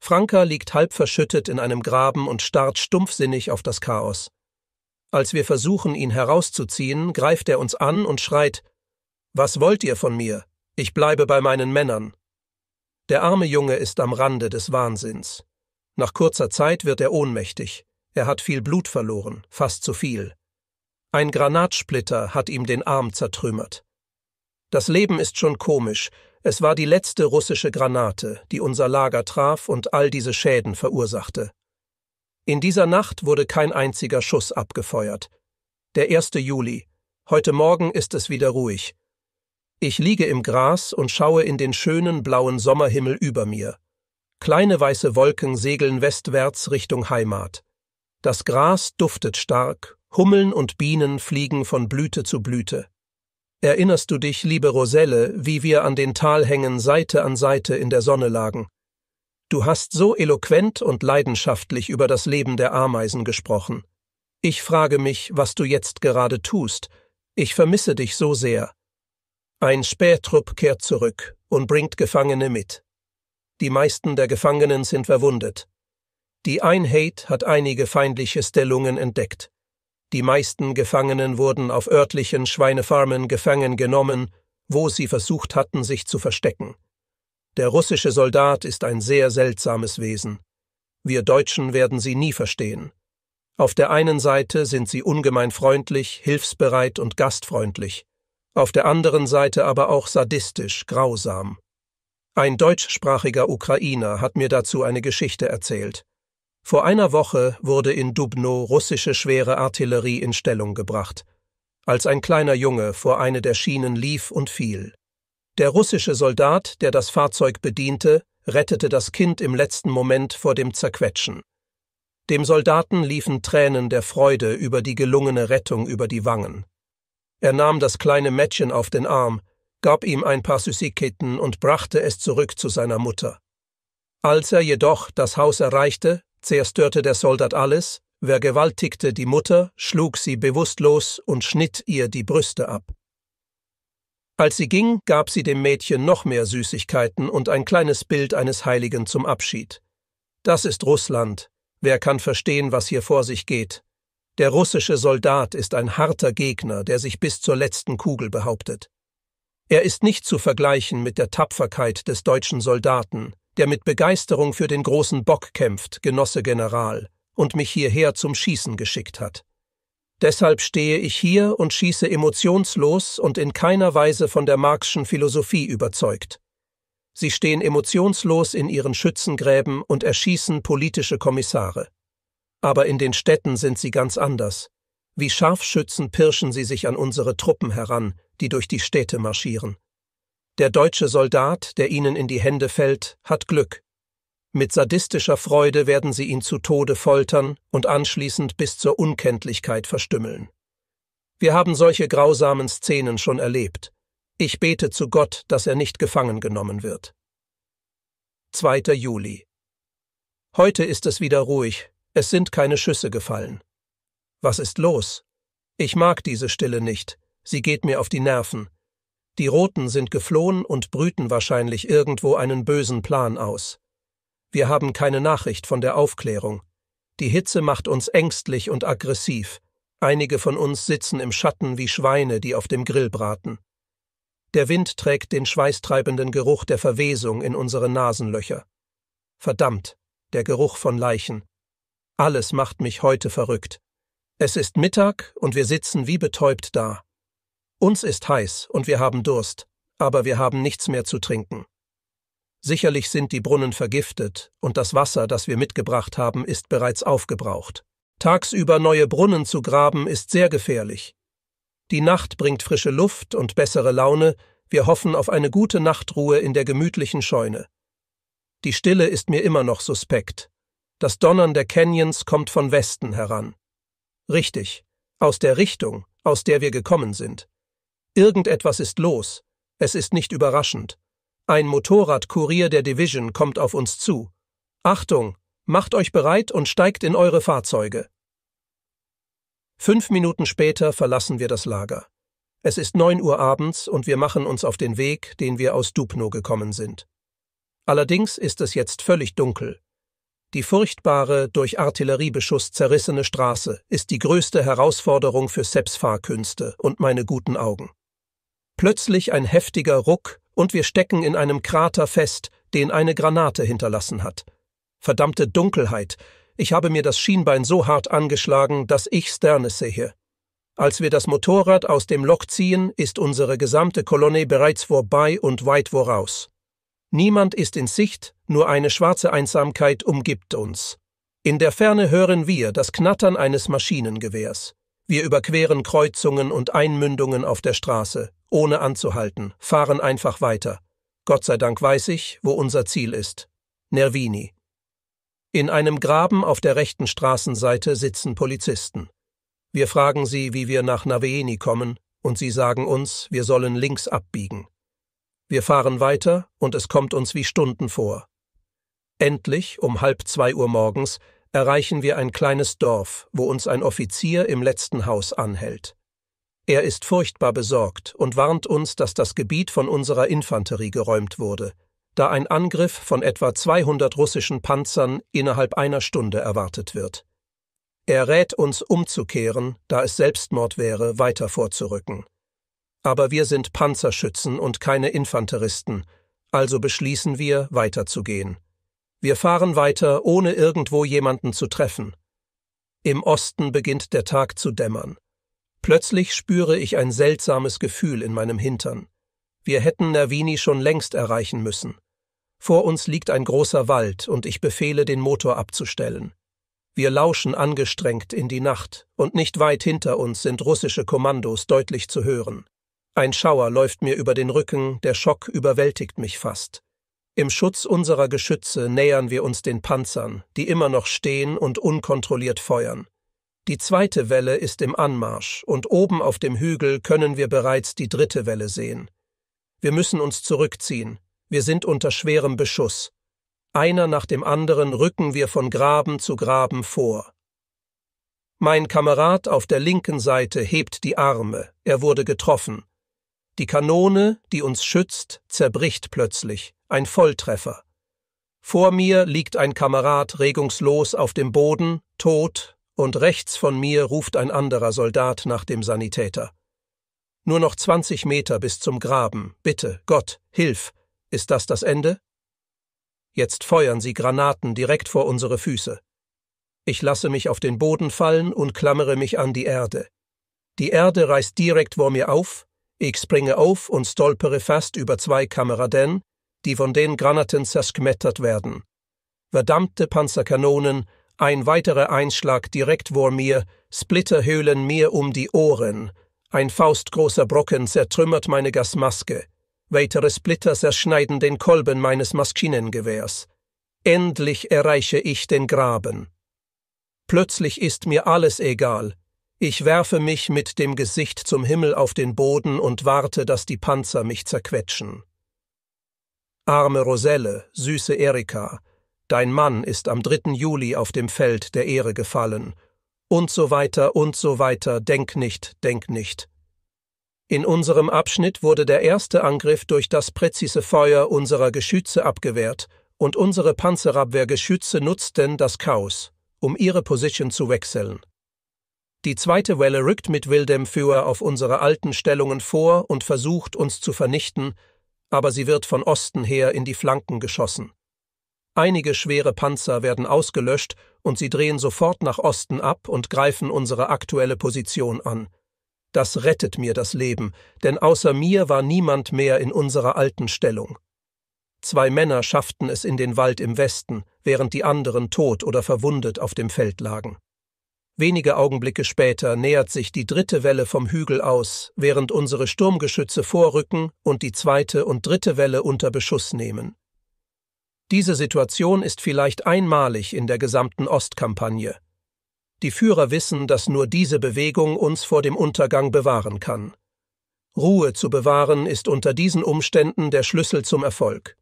Franka liegt halb verschüttet in einem Graben und starrt stumpfsinnig auf das Chaos. Als wir versuchen, ihn herauszuziehen, greift er uns an und schreit was wollt ihr von mir? Ich bleibe bei meinen Männern. Der arme Junge ist am Rande des Wahnsinns. Nach kurzer Zeit wird er ohnmächtig. Er hat viel Blut verloren, fast zu viel. Ein Granatsplitter hat ihm den Arm zertrümmert. Das Leben ist schon komisch. Es war die letzte russische Granate, die unser Lager traf und all diese Schäden verursachte. In dieser Nacht wurde kein einziger Schuss abgefeuert. Der 1. Juli. Heute Morgen ist es wieder ruhig. Ich liege im Gras und schaue in den schönen blauen Sommerhimmel über mir. Kleine weiße Wolken segeln westwärts Richtung Heimat. Das Gras duftet stark, Hummeln und Bienen fliegen von Blüte zu Blüte. Erinnerst du dich, liebe Roselle, wie wir an den Talhängen Seite an Seite in der Sonne lagen? Du hast so eloquent und leidenschaftlich über das Leben der Ameisen gesprochen. Ich frage mich, was du jetzt gerade tust. Ich vermisse dich so sehr. Ein Spähtrupp kehrt zurück und bringt Gefangene mit. Die meisten der Gefangenen sind verwundet. Die Einheit hat einige feindliche Stellungen entdeckt. Die meisten Gefangenen wurden auf örtlichen Schweinefarmen gefangen genommen, wo sie versucht hatten, sich zu verstecken. Der russische Soldat ist ein sehr seltsames Wesen. Wir Deutschen werden sie nie verstehen. Auf der einen Seite sind sie ungemein freundlich, hilfsbereit und gastfreundlich, auf der anderen Seite aber auch sadistisch, grausam. Ein deutschsprachiger Ukrainer hat mir dazu eine Geschichte erzählt. Vor einer Woche wurde in Dubno russische schwere Artillerie in Stellung gebracht, als ein kleiner Junge vor eine der Schienen lief und fiel. Der russische Soldat, der das Fahrzeug bediente, rettete das Kind im letzten Moment vor dem Zerquetschen. Dem Soldaten liefen Tränen der Freude über die gelungene Rettung über die Wangen. Er nahm das kleine Mädchen auf den Arm, gab ihm ein paar Süßigkeiten und brachte es zurück zu seiner Mutter. Als er jedoch das Haus erreichte, zerstörte der Soldat alles, vergewaltigte die Mutter, schlug sie bewusstlos und schnitt ihr die Brüste ab. Als sie ging, gab sie dem Mädchen noch mehr Süßigkeiten und ein kleines Bild eines Heiligen zum Abschied. Das ist Russland. Wer kann verstehen, was hier vor sich geht? Der russische Soldat ist ein harter Gegner, der sich bis zur letzten Kugel behauptet. Er ist nicht zu vergleichen mit der Tapferkeit des deutschen Soldaten, der mit Begeisterung für den großen Bock kämpft, Genosse General, und mich hierher zum Schießen geschickt hat. Deshalb stehe ich hier und schieße emotionslos und in keiner Weise von der Marxischen Philosophie überzeugt. Sie stehen emotionslos in ihren Schützengräben und erschießen politische Kommissare. Aber in den Städten sind sie ganz anders. Wie Scharfschützen pirschen sie sich an unsere Truppen heran, die durch die Städte marschieren. Der deutsche Soldat, der ihnen in die Hände fällt, hat Glück. Mit sadistischer Freude werden sie ihn zu Tode foltern und anschließend bis zur Unkenntlichkeit verstümmeln. Wir haben solche grausamen Szenen schon erlebt. Ich bete zu Gott, dass er nicht gefangen genommen wird. 2. Juli. Heute ist es wieder ruhig, es sind keine Schüsse gefallen. Was ist los? Ich mag diese Stille nicht, sie geht mir auf die Nerven. Die Roten sind geflohen und brüten wahrscheinlich irgendwo einen bösen Plan aus. Wir haben keine Nachricht von der Aufklärung. Die Hitze macht uns ängstlich und aggressiv. Einige von uns sitzen im Schatten wie Schweine, die auf dem Grill braten. Der Wind trägt den schweißtreibenden Geruch der Verwesung in unsere Nasenlöcher. Verdammt, der Geruch von Leichen. Alles macht mich heute verrückt. Es ist Mittag und wir sitzen wie betäubt da. Uns ist heiß und wir haben Durst, aber wir haben nichts mehr zu trinken. Sicherlich sind die Brunnen vergiftet und das Wasser, das wir mitgebracht haben, ist bereits aufgebraucht. Tagsüber neue Brunnen zu graben ist sehr gefährlich. Die Nacht bringt frische Luft und bessere Laune, wir hoffen auf eine gute Nachtruhe in der gemütlichen Scheune. Die Stille ist mir immer noch suspekt. Das Donnern der Canyons kommt von Westen heran. Richtig, aus der Richtung, aus der wir gekommen sind. Irgendetwas ist los, es ist nicht überraschend. Ein Motorradkurier der Division kommt auf uns zu. Achtung, macht euch bereit und steigt in eure Fahrzeuge. Fünf Minuten später verlassen wir das Lager. Es ist neun Uhr abends und wir machen uns auf den Weg, den wir aus Dubno gekommen sind. Allerdings ist es jetzt völlig dunkel. Die furchtbare, durch Artilleriebeschuss zerrissene Straße ist die größte Herausforderung für Sepps Fahrkünste und meine guten Augen. Plötzlich ein heftiger Ruck und wir stecken in einem Krater fest, den eine Granate hinterlassen hat. Verdammte Dunkelheit. Ich habe mir das Schienbein so hart angeschlagen, dass ich Sterne sehe. Als wir das Motorrad aus dem Loch ziehen, ist unsere gesamte Kolonne bereits vorbei und weit voraus. Niemand ist in Sicht, nur eine schwarze Einsamkeit umgibt uns. In der Ferne hören wir das Knattern eines Maschinengewehrs. Wir überqueren Kreuzungen und Einmündungen auf der Straße, ohne anzuhalten, fahren einfach weiter. Gott sei Dank weiß ich, wo unser Ziel ist. Nervini. In einem Graben auf der rechten Straßenseite sitzen Polizisten. Wir fragen sie, wie wir nach Naveni kommen, und sie sagen uns, wir sollen links abbiegen. Wir fahren weiter und es kommt uns wie Stunden vor. Endlich, um halb zwei Uhr morgens, erreichen wir ein kleines Dorf, wo uns ein Offizier im letzten Haus anhält. Er ist furchtbar besorgt und warnt uns, dass das Gebiet von unserer Infanterie geräumt wurde, da ein Angriff von etwa 200 russischen Panzern innerhalb einer Stunde erwartet wird. Er rät uns umzukehren, da es Selbstmord wäre, weiter vorzurücken. Aber wir sind Panzerschützen und keine Infanteristen, also beschließen wir, weiterzugehen. Wir fahren weiter, ohne irgendwo jemanden zu treffen. Im Osten beginnt der Tag zu dämmern. Plötzlich spüre ich ein seltsames Gefühl in meinem Hintern. Wir hätten Nervini schon längst erreichen müssen. Vor uns liegt ein großer Wald und ich befehle, den Motor abzustellen. Wir lauschen angestrengt in die Nacht und nicht weit hinter uns sind russische Kommandos deutlich zu hören. Ein Schauer läuft mir über den Rücken, der Schock überwältigt mich fast. Im Schutz unserer Geschütze nähern wir uns den Panzern, die immer noch stehen und unkontrolliert feuern. Die zweite Welle ist im Anmarsch, und oben auf dem Hügel können wir bereits die dritte Welle sehen. Wir müssen uns zurückziehen, wir sind unter schwerem Beschuss. Einer nach dem anderen rücken wir von Graben zu Graben vor. Mein Kamerad auf der linken Seite hebt die Arme, er wurde getroffen, die Kanone, die uns schützt, zerbricht plötzlich, ein Volltreffer. Vor mir liegt ein Kamerad regungslos auf dem Boden, tot, und rechts von mir ruft ein anderer Soldat nach dem Sanitäter. Nur noch 20 Meter bis zum Graben. Bitte, Gott, hilf. Ist das das Ende? Jetzt feuern sie Granaten direkt vor unsere Füße. Ich lasse mich auf den Boden fallen und klammere mich an die Erde. Die Erde reißt direkt vor mir auf, ich springe auf und stolpere fast über zwei Kameraden, die von den Granaten zerschmettert werden. Verdammte Panzerkanonen, ein weiterer Einschlag direkt vor mir, Splitterhöhlen mir um die Ohren, ein faustgroßer Brocken zertrümmert meine Gasmaske, weitere Splitter zerschneiden den Kolben meines Maschinengewehrs. Endlich erreiche ich den Graben. Plötzlich ist mir alles egal, ich werfe mich mit dem Gesicht zum Himmel auf den Boden und warte, dass die Panzer mich zerquetschen. Arme Roselle, süße Erika, dein Mann ist am 3. Juli auf dem Feld der Ehre gefallen, und so weiter und so weiter, denk nicht, denk nicht. In unserem Abschnitt wurde der erste Angriff durch das präzise Feuer unserer Geschütze abgewehrt, und unsere Panzerabwehrgeschütze nutzten das Chaos, um ihre Position zu wechseln. Die zweite Welle rückt mit wildem Führer auf unsere alten Stellungen vor und versucht, uns zu vernichten, aber sie wird von Osten her in die Flanken geschossen. Einige schwere Panzer werden ausgelöscht und sie drehen sofort nach Osten ab und greifen unsere aktuelle Position an. Das rettet mir das Leben, denn außer mir war niemand mehr in unserer alten Stellung. Zwei Männer schafften es in den Wald im Westen, während die anderen tot oder verwundet auf dem Feld lagen. Wenige Augenblicke später nähert sich die dritte Welle vom Hügel aus, während unsere Sturmgeschütze vorrücken und die zweite und dritte Welle unter Beschuss nehmen. Diese Situation ist vielleicht einmalig in der gesamten Ostkampagne. Die Führer wissen, dass nur diese Bewegung uns vor dem Untergang bewahren kann. Ruhe zu bewahren ist unter diesen Umständen der Schlüssel zum Erfolg.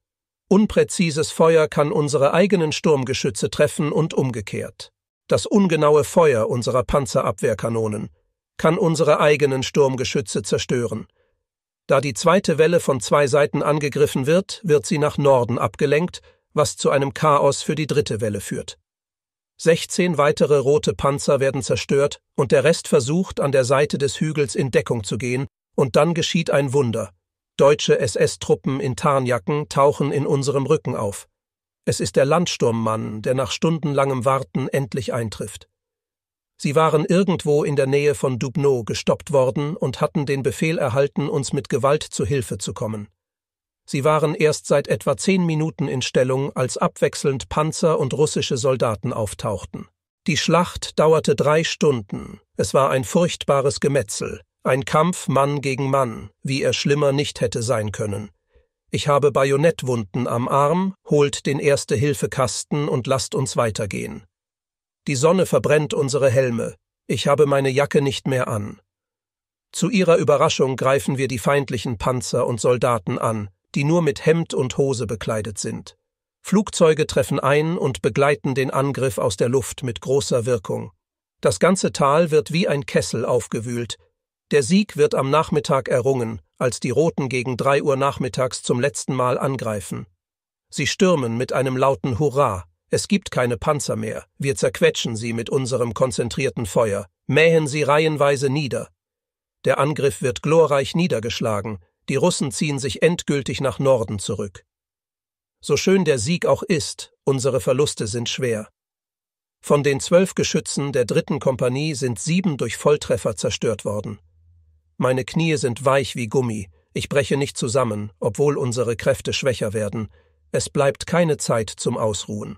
Unpräzises Feuer kann unsere eigenen Sturmgeschütze treffen und umgekehrt. Das ungenaue Feuer unserer Panzerabwehrkanonen kann unsere eigenen Sturmgeschütze zerstören. Da die zweite Welle von zwei Seiten angegriffen wird, wird sie nach Norden abgelenkt, was zu einem Chaos für die dritte Welle führt. 16 weitere rote Panzer werden zerstört und der Rest versucht, an der Seite des Hügels in Deckung zu gehen, und dann geschieht ein Wunder. Deutsche SS-Truppen in Tarnjacken tauchen in unserem Rücken auf. Es ist der Landsturmmann, der nach stundenlangem Warten endlich eintrifft. Sie waren irgendwo in der Nähe von Dubno gestoppt worden und hatten den Befehl erhalten, uns mit Gewalt zu Hilfe zu kommen. Sie waren erst seit etwa zehn Minuten in Stellung, als abwechselnd Panzer und russische Soldaten auftauchten. Die Schlacht dauerte drei Stunden. Es war ein furchtbares Gemetzel, ein Kampf Mann gegen Mann, wie er schlimmer nicht hätte sein können. Ich habe Bajonettwunden am Arm, holt den Erste-Hilfe-Kasten und lasst uns weitergehen. Die Sonne verbrennt unsere Helme. Ich habe meine Jacke nicht mehr an. Zu ihrer Überraschung greifen wir die feindlichen Panzer und Soldaten an, die nur mit Hemd und Hose bekleidet sind. Flugzeuge treffen ein und begleiten den Angriff aus der Luft mit großer Wirkung. Das ganze Tal wird wie ein Kessel aufgewühlt, der Sieg wird am Nachmittag errungen, als die Roten gegen drei Uhr nachmittags zum letzten Mal angreifen. Sie stürmen mit einem lauten Hurra. Es gibt keine Panzer mehr. Wir zerquetschen sie mit unserem konzentrierten Feuer, mähen sie reihenweise nieder. Der Angriff wird glorreich niedergeschlagen. Die Russen ziehen sich endgültig nach Norden zurück. So schön der Sieg auch ist, unsere Verluste sind schwer. Von den zwölf Geschützen der dritten Kompanie sind sieben durch Volltreffer zerstört worden. Meine Knie sind weich wie Gummi, ich breche nicht zusammen, obwohl unsere Kräfte schwächer werden, es bleibt keine Zeit zum Ausruhen.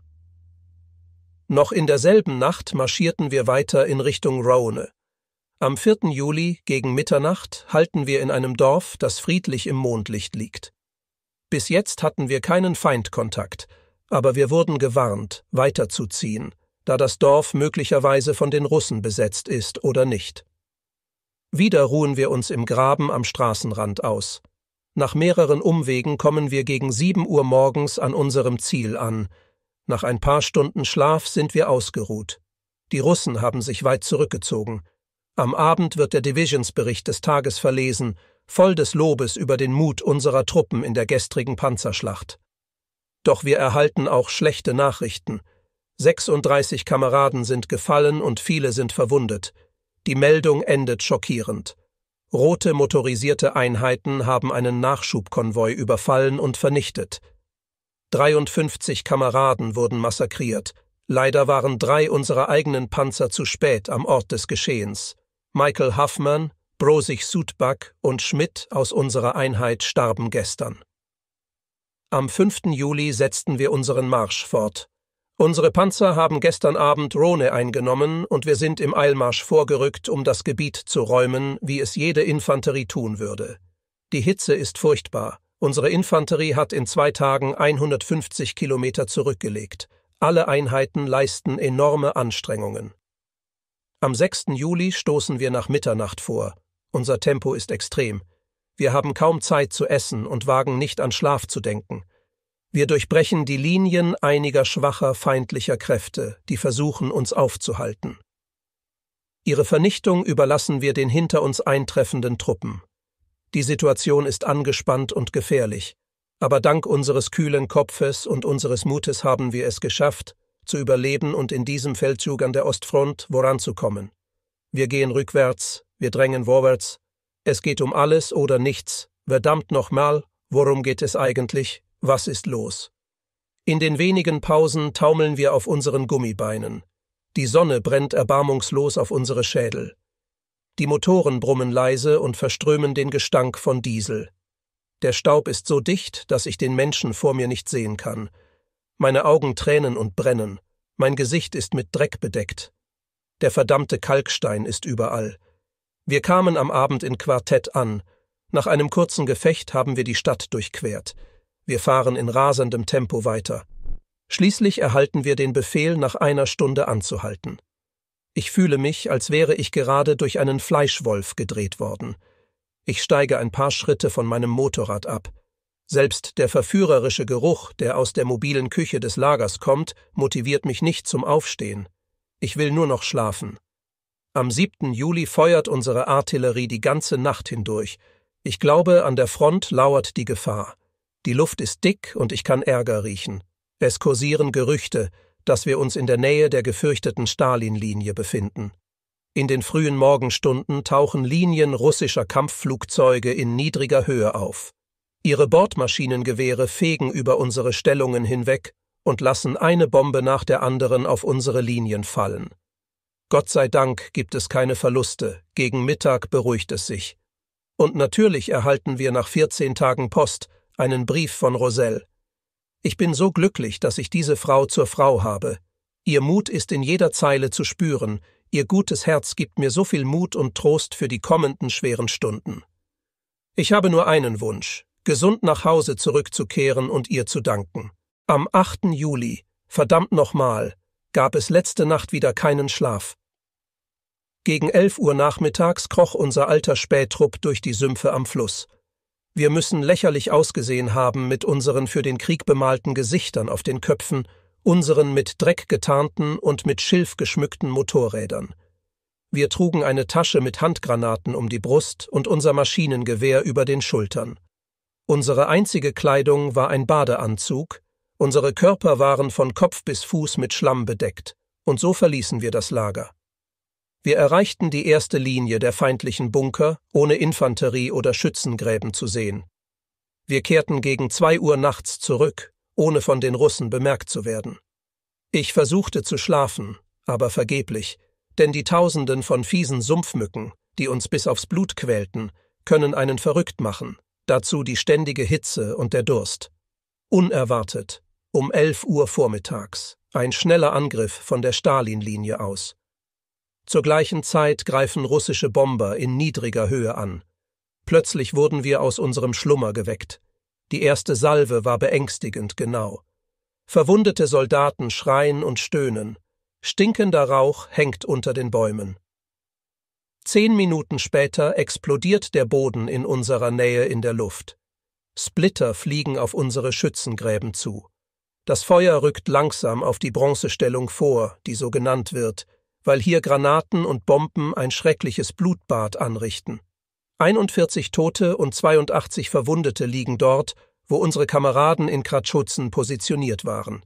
Noch in derselben Nacht marschierten wir weiter in Richtung Rhone. Am 4. Juli gegen Mitternacht halten wir in einem Dorf, das friedlich im Mondlicht liegt. Bis jetzt hatten wir keinen Feindkontakt, aber wir wurden gewarnt, weiterzuziehen, da das Dorf möglicherweise von den Russen besetzt ist oder nicht. Wieder ruhen wir uns im Graben am Straßenrand aus. Nach mehreren Umwegen kommen wir gegen sieben Uhr morgens an unserem Ziel an. Nach ein paar Stunden Schlaf sind wir ausgeruht. Die Russen haben sich weit zurückgezogen. Am Abend wird der Divisionsbericht des Tages verlesen, voll des Lobes über den Mut unserer Truppen in der gestrigen Panzerschlacht. Doch wir erhalten auch schlechte Nachrichten. 36 Kameraden sind gefallen und viele sind verwundet. Die Meldung endet schockierend. Rote motorisierte Einheiten haben einen Nachschubkonvoi überfallen und vernichtet. 53 Kameraden wurden massakriert. Leider waren drei unserer eigenen Panzer zu spät am Ort des Geschehens. Michael Huffman, Brosig Sudback und Schmidt aus unserer Einheit starben gestern. Am 5. Juli setzten wir unseren Marsch fort. Unsere Panzer haben gestern Abend Rhone eingenommen und wir sind im Eilmarsch vorgerückt, um das Gebiet zu räumen, wie es jede Infanterie tun würde. Die Hitze ist furchtbar. Unsere Infanterie hat in zwei Tagen 150 Kilometer zurückgelegt. Alle Einheiten leisten enorme Anstrengungen. Am 6. Juli stoßen wir nach Mitternacht vor. Unser Tempo ist extrem. Wir haben kaum Zeit zu essen und wagen nicht an Schlaf zu denken. Wir durchbrechen die Linien einiger schwacher feindlicher Kräfte, die versuchen, uns aufzuhalten. Ihre Vernichtung überlassen wir den hinter uns eintreffenden Truppen. Die Situation ist angespannt und gefährlich, aber dank unseres kühlen Kopfes und unseres Mutes haben wir es geschafft, zu überleben und in diesem Feldzug an der Ostfront voranzukommen. Wir gehen rückwärts, wir drängen vorwärts. Es geht um alles oder nichts. Verdammt nochmal, worum geht es eigentlich? Was ist los? In den wenigen Pausen taumeln wir auf unseren Gummibeinen. Die Sonne brennt erbarmungslos auf unsere Schädel. Die Motoren brummen leise und verströmen den Gestank von Diesel. Der Staub ist so dicht, dass ich den Menschen vor mir nicht sehen kann. Meine Augen tränen und brennen, mein Gesicht ist mit Dreck bedeckt. Der verdammte Kalkstein ist überall. Wir kamen am Abend in Quartett an. Nach einem kurzen Gefecht haben wir die Stadt durchquert. Wir fahren in rasendem Tempo weiter. Schließlich erhalten wir den Befehl, nach einer Stunde anzuhalten. Ich fühle mich, als wäre ich gerade durch einen Fleischwolf gedreht worden. Ich steige ein paar Schritte von meinem Motorrad ab. Selbst der verführerische Geruch, der aus der mobilen Küche des Lagers kommt, motiviert mich nicht zum Aufstehen. Ich will nur noch schlafen. Am 7. Juli feuert unsere Artillerie die ganze Nacht hindurch. Ich glaube, an der Front lauert die Gefahr. Die Luft ist dick und ich kann Ärger riechen. Es kursieren Gerüchte, dass wir uns in der Nähe der gefürchteten Stalin-Linie befinden. In den frühen Morgenstunden tauchen Linien russischer Kampfflugzeuge in niedriger Höhe auf. Ihre Bordmaschinengewehre fegen über unsere Stellungen hinweg und lassen eine Bombe nach der anderen auf unsere Linien fallen. Gott sei Dank gibt es keine Verluste, gegen Mittag beruhigt es sich. Und natürlich erhalten wir nach 14 Tagen Post, einen Brief von Roselle. Ich bin so glücklich, dass ich diese Frau zur Frau habe. Ihr Mut ist in jeder Zeile zu spüren, ihr gutes Herz gibt mir so viel Mut und Trost für die kommenden schweren Stunden. Ich habe nur einen Wunsch, gesund nach Hause zurückzukehren und ihr zu danken. Am 8. Juli, verdammt nochmal, gab es letzte Nacht wieder keinen Schlaf. Gegen elf Uhr nachmittags kroch unser alter Spähtrupp durch die Sümpfe am Fluss. Wir müssen lächerlich ausgesehen haben mit unseren für den Krieg bemalten Gesichtern auf den Köpfen, unseren mit Dreck getarnten und mit Schilf geschmückten Motorrädern. Wir trugen eine Tasche mit Handgranaten um die Brust und unser Maschinengewehr über den Schultern. Unsere einzige Kleidung war ein Badeanzug, unsere Körper waren von Kopf bis Fuß mit Schlamm bedeckt, und so verließen wir das Lager. Wir erreichten die erste Linie der feindlichen Bunker, ohne Infanterie oder Schützengräben zu sehen. Wir kehrten gegen zwei Uhr nachts zurück, ohne von den Russen bemerkt zu werden. Ich versuchte zu schlafen, aber vergeblich, denn die Tausenden von fiesen Sumpfmücken, die uns bis aufs Blut quälten, können einen verrückt machen, dazu die ständige Hitze und der Durst. Unerwartet, um elf Uhr vormittags, ein schneller Angriff von der Stalinlinie aus. Zur gleichen Zeit greifen russische Bomber in niedriger Höhe an. Plötzlich wurden wir aus unserem Schlummer geweckt. Die erste Salve war beängstigend genau. Verwundete Soldaten schreien und stöhnen. Stinkender Rauch hängt unter den Bäumen. Zehn Minuten später explodiert der Boden in unserer Nähe in der Luft. Splitter fliegen auf unsere Schützengräben zu. Das Feuer rückt langsam auf die Bronzestellung vor, die so genannt wird, weil hier Granaten und Bomben ein schreckliches Blutbad anrichten. 41 Tote und 82 Verwundete liegen dort, wo unsere Kameraden in Kratschutzen positioniert waren.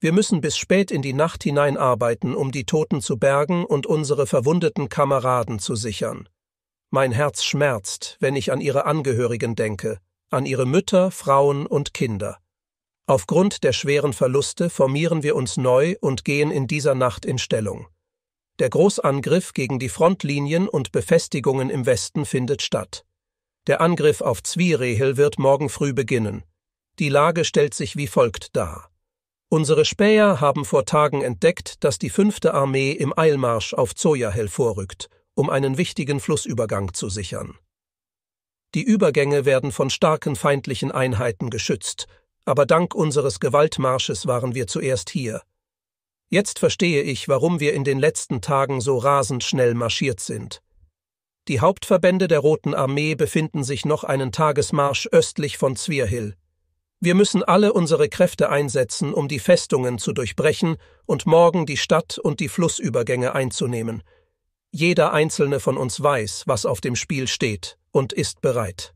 Wir müssen bis spät in die Nacht hineinarbeiten, um die Toten zu bergen und unsere verwundeten Kameraden zu sichern. Mein Herz schmerzt, wenn ich an ihre Angehörigen denke, an ihre Mütter, Frauen und Kinder. Aufgrund der schweren Verluste formieren wir uns neu und gehen in dieser Nacht in Stellung. Der Großangriff gegen die Frontlinien und Befestigungen im Westen findet statt. Der Angriff auf Zwierehel wird morgen früh beginnen. Die Lage stellt sich wie folgt dar. Unsere Späher haben vor Tagen entdeckt, dass die fünfte Armee im Eilmarsch auf Zojahel vorrückt, um einen wichtigen Flussübergang zu sichern. Die Übergänge werden von starken feindlichen Einheiten geschützt, aber dank unseres Gewaltmarsches waren wir zuerst hier, Jetzt verstehe ich, warum wir in den letzten Tagen so rasend schnell marschiert sind. Die Hauptverbände der Roten Armee befinden sich noch einen Tagesmarsch östlich von Zwierhill. Wir müssen alle unsere Kräfte einsetzen, um die Festungen zu durchbrechen und morgen die Stadt und die Flussübergänge einzunehmen. Jeder einzelne von uns weiß, was auf dem Spiel steht und ist bereit.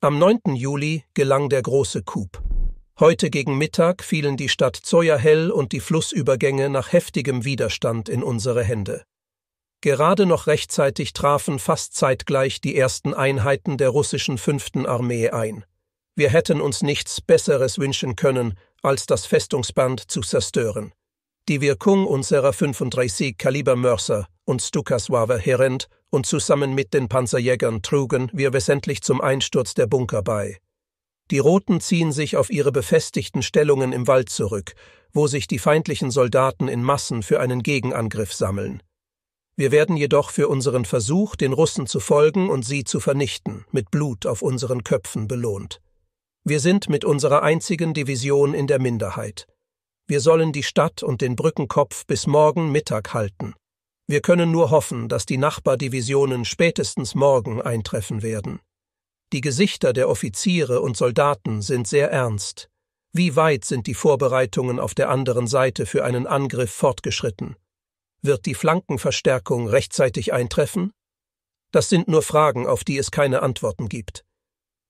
Am 9. Juli gelang der große Coup. Heute gegen Mittag fielen die Stadt Zoyahel und die Flussübergänge nach heftigem Widerstand in unsere Hände. Gerade noch rechtzeitig trafen fast zeitgleich die ersten Einheiten der russischen fünften Armee ein. Wir hätten uns nichts Besseres wünschen können, als das Festungsband zu zerstören. Die Wirkung unserer 35 Kaliber Mörser und Stukaswawe Herent und zusammen mit den Panzerjägern trugen wir wesentlich zum Einsturz der Bunker bei. Die Roten ziehen sich auf ihre befestigten Stellungen im Wald zurück, wo sich die feindlichen Soldaten in Massen für einen Gegenangriff sammeln. Wir werden jedoch für unseren Versuch, den Russen zu folgen und sie zu vernichten, mit Blut auf unseren Köpfen belohnt. Wir sind mit unserer einzigen Division in der Minderheit. Wir sollen die Stadt und den Brückenkopf bis morgen Mittag halten. Wir können nur hoffen, dass die Nachbardivisionen spätestens morgen eintreffen werden. Die Gesichter der Offiziere und Soldaten sind sehr ernst. Wie weit sind die Vorbereitungen auf der anderen Seite für einen Angriff fortgeschritten? Wird die Flankenverstärkung rechtzeitig eintreffen? Das sind nur Fragen, auf die es keine Antworten gibt.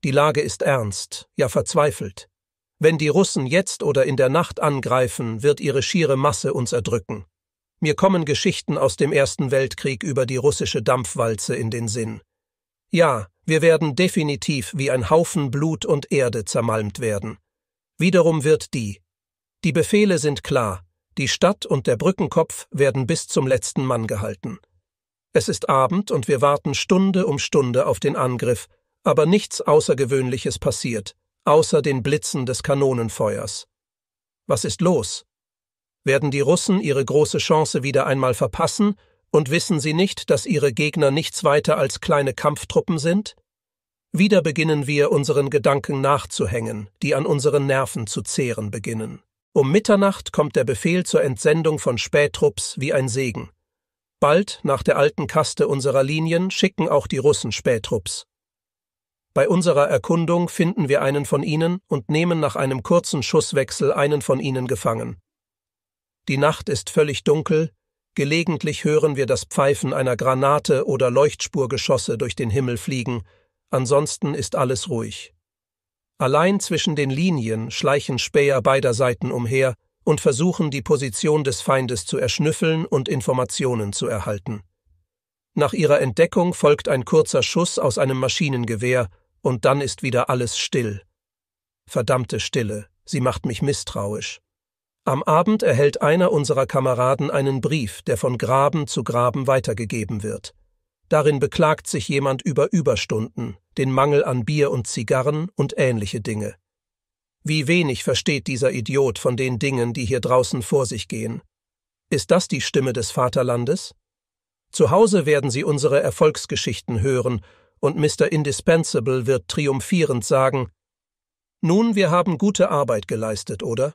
Die Lage ist ernst, ja verzweifelt. Wenn die Russen jetzt oder in der Nacht angreifen, wird ihre schiere Masse uns erdrücken. Mir kommen Geschichten aus dem Ersten Weltkrieg über die russische Dampfwalze in den Sinn. Ja, wir werden definitiv wie ein Haufen Blut und Erde zermalmt werden. Wiederum wird die. Die Befehle sind klar, die Stadt und der Brückenkopf werden bis zum letzten Mann gehalten. Es ist Abend und wir warten Stunde um Stunde auf den Angriff, aber nichts Außergewöhnliches passiert, außer den Blitzen des Kanonenfeuers. Was ist los? Werden die Russen ihre große Chance wieder einmal verpassen und wissen Sie nicht, dass Ihre Gegner nichts weiter als kleine Kampftruppen sind? Wieder beginnen wir unseren Gedanken nachzuhängen, die an unseren Nerven zu zehren beginnen. Um Mitternacht kommt der Befehl zur Entsendung von Spähtrupps wie ein Segen. Bald, nach der alten Kaste unserer Linien, schicken auch die Russen Spähtrupps. Bei unserer Erkundung finden wir einen von ihnen und nehmen nach einem kurzen Schusswechsel einen von ihnen gefangen. Die Nacht ist völlig dunkel, Gelegentlich hören wir das Pfeifen einer Granate oder Leuchtspurgeschosse durch den Himmel fliegen, ansonsten ist alles ruhig. Allein zwischen den Linien schleichen Späher beider Seiten umher und versuchen die Position des Feindes zu erschnüffeln und Informationen zu erhalten. Nach ihrer Entdeckung folgt ein kurzer Schuss aus einem Maschinengewehr, und dann ist wieder alles still. Verdammte Stille, sie macht mich misstrauisch. Am Abend erhält einer unserer Kameraden einen Brief, der von Graben zu Graben weitergegeben wird. Darin beklagt sich jemand über Überstunden, den Mangel an Bier und Zigarren und ähnliche Dinge. Wie wenig versteht dieser Idiot von den Dingen, die hier draußen vor sich gehen. Ist das die Stimme des Vaterlandes? Zu Hause werden Sie unsere Erfolgsgeschichten hören, und Mr. Indispensable wird triumphierend sagen Nun, wir haben gute Arbeit geleistet, oder?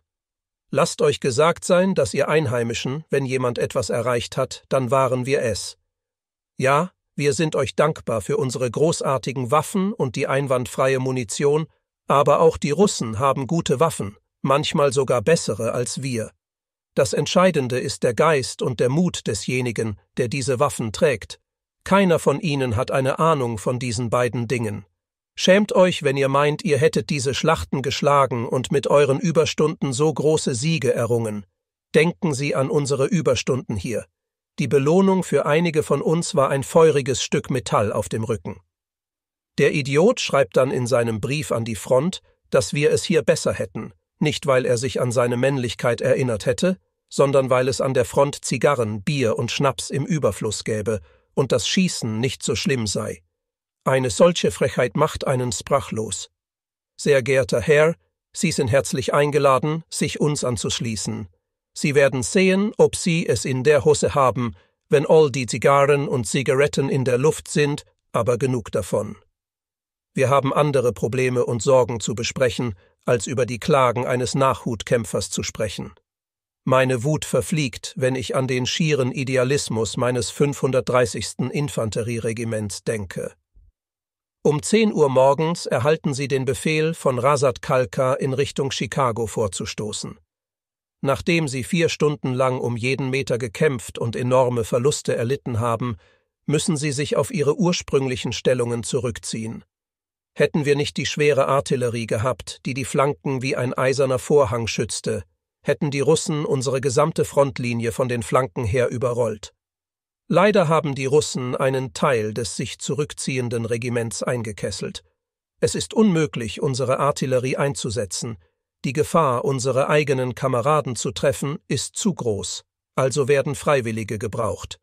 Lasst euch gesagt sein, dass ihr Einheimischen, wenn jemand etwas erreicht hat, dann waren wir es. Ja, wir sind euch dankbar für unsere großartigen Waffen und die einwandfreie Munition, aber auch die Russen haben gute Waffen, manchmal sogar bessere als wir. Das Entscheidende ist der Geist und der Mut desjenigen, der diese Waffen trägt. Keiner von ihnen hat eine Ahnung von diesen beiden Dingen. Schämt euch, wenn ihr meint, ihr hättet diese Schlachten geschlagen und mit euren Überstunden so große Siege errungen. Denken Sie an unsere Überstunden hier. Die Belohnung für einige von uns war ein feuriges Stück Metall auf dem Rücken. Der Idiot schreibt dann in seinem Brief an die Front, dass wir es hier besser hätten, nicht weil er sich an seine Männlichkeit erinnert hätte, sondern weil es an der Front Zigarren, Bier und Schnaps im Überfluss gäbe und das Schießen nicht so schlimm sei. Eine solche Frechheit macht einen sprachlos. Sehr geehrter Herr, Sie sind herzlich eingeladen, sich uns anzuschließen. Sie werden sehen, ob Sie es in der Hose haben, wenn all die Zigarren und Zigaretten in der Luft sind, aber genug davon. Wir haben andere Probleme und Sorgen zu besprechen, als über die Klagen eines Nachhutkämpfers zu sprechen. Meine Wut verfliegt, wenn ich an den schieren Idealismus meines 530. Infanterieregiments denke. Um 10 Uhr morgens erhalten sie den Befehl, von Rasat Kalka in Richtung Chicago vorzustoßen. Nachdem sie vier Stunden lang um jeden Meter gekämpft und enorme Verluste erlitten haben, müssen sie sich auf ihre ursprünglichen Stellungen zurückziehen. Hätten wir nicht die schwere Artillerie gehabt, die die Flanken wie ein eiserner Vorhang schützte, hätten die Russen unsere gesamte Frontlinie von den Flanken her überrollt. Leider haben die Russen einen Teil des sich zurückziehenden Regiments eingekesselt. Es ist unmöglich, unsere Artillerie einzusetzen. Die Gefahr, unsere eigenen Kameraden zu treffen, ist zu groß, also werden Freiwillige gebraucht.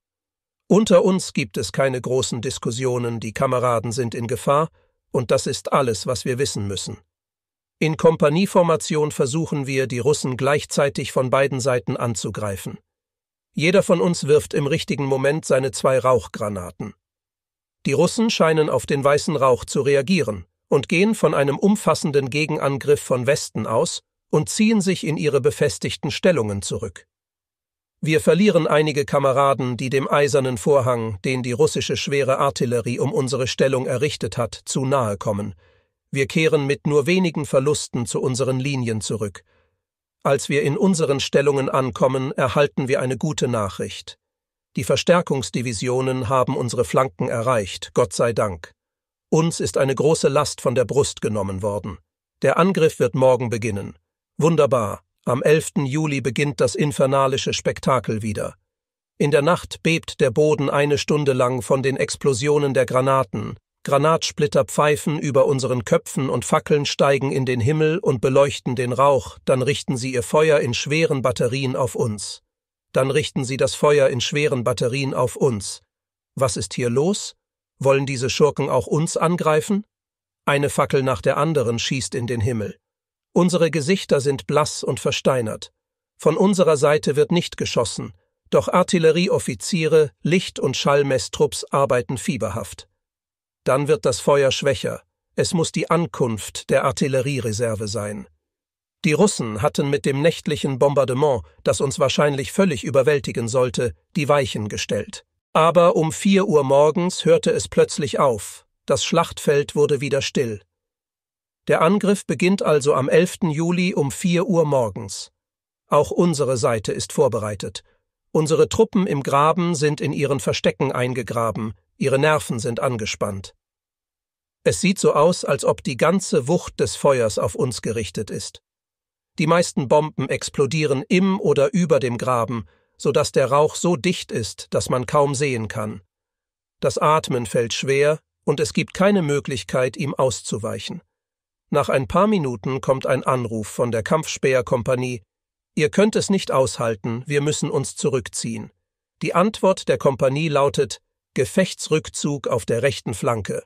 Unter uns gibt es keine großen Diskussionen, die Kameraden sind in Gefahr, und das ist alles, was wir wissen müssen. In Kompanieformation versuchen wir, die Russen gleichzeitig von beiden Seiten anzugreifen. Jeder von uns wirft im richtigen Moment seine zwei Rauchgranaten. Die Russen scheinen auf den weißen Rauch zu reagieren und gehen von einem umfassenden Gegenangriff von Westen aus und ziehen sich in ihre befestigten Stellungen zurück. Wir verlieren einige Kameraden, die dem eisernen Vorhang, den die russische schwere Artillerie um unsere Stellung errichtet hat, zu nahe kommen. Wir kehren mit nur wenigen Verlusten zu unseren Linien zurück, als wir in unseren Stellungen ankommen, erhalten wir eine gute Nachricht. Die Verstärkungsdivisionen haben unsere Flanken erreicht, Gott sei Dank. Uns ist eine große Last von der Brust genommen worden. Der Angriff wird morgen beginnen. Wunderbar, am 11. Juli beginnt das infernalische Spektakel wieder. In der Nacht bebt der Boden eine Stunde lang von den Explosionen der Granaten, Granatsplitter pfeifen über unseren Köpfen und Fackeln steigen in den Himmel und beleuchten den Rauch, dann richten sie ihr Feuer in schweren Batterien auf uns. Dann richten sie das Feuer in schweren Batterien auf uns. Was ist hier los? Wollen diese Schurken auch uns angreifen? Eine Fackel nach der anderen schießt in den Himmel. Unsere Gesichter sind blass und versteinert. Von unserer Seite wird nicht geschossen, doch Artillerieoffiziere, Licht- und Schallmesstrupps arbeiten fieberhaft. Dann wird das Feuer schwächer. Es muss die Ankunft der Artilleriereserve sein. Die Russen hatten mit dem nächtlichen Bombardement, das uns wahrscheinlich völlig überwältigen sollte, die Weichen gestellt. Aber um vier Uhr morgens hörte es plötzlich auf, das Schlachtfeld wurde wieder still. Der Angriff beginnt also am 11. Juli um vier Uhr morgens. Auch unsere Seite ist vorbereitet. Unsere Truppen im Graben sind in ihren Verstecken eingegraben, ihre Nerven sind angespannt. Es sieht so aus, als ob die ganze Wucht des Feuers auf uns gerichtet ist. Die meisten Bomben explodieren im oder über dem Graben, so dass der Rauch so dicht ist, dass man kaum sehen kann. Das Atmen fällt schwer und es gibt keine Möglichkeit, ihm auszuweichen. Nach ein paar Minuten kommt ein Anruf von der Kampfspäherkompanie. Ihr könnt es nicht aushalten, wir müssen uns zurückziehen. Die Antwort der Kompanie lautet Gefechtsrückzug auf der rechten Flanke.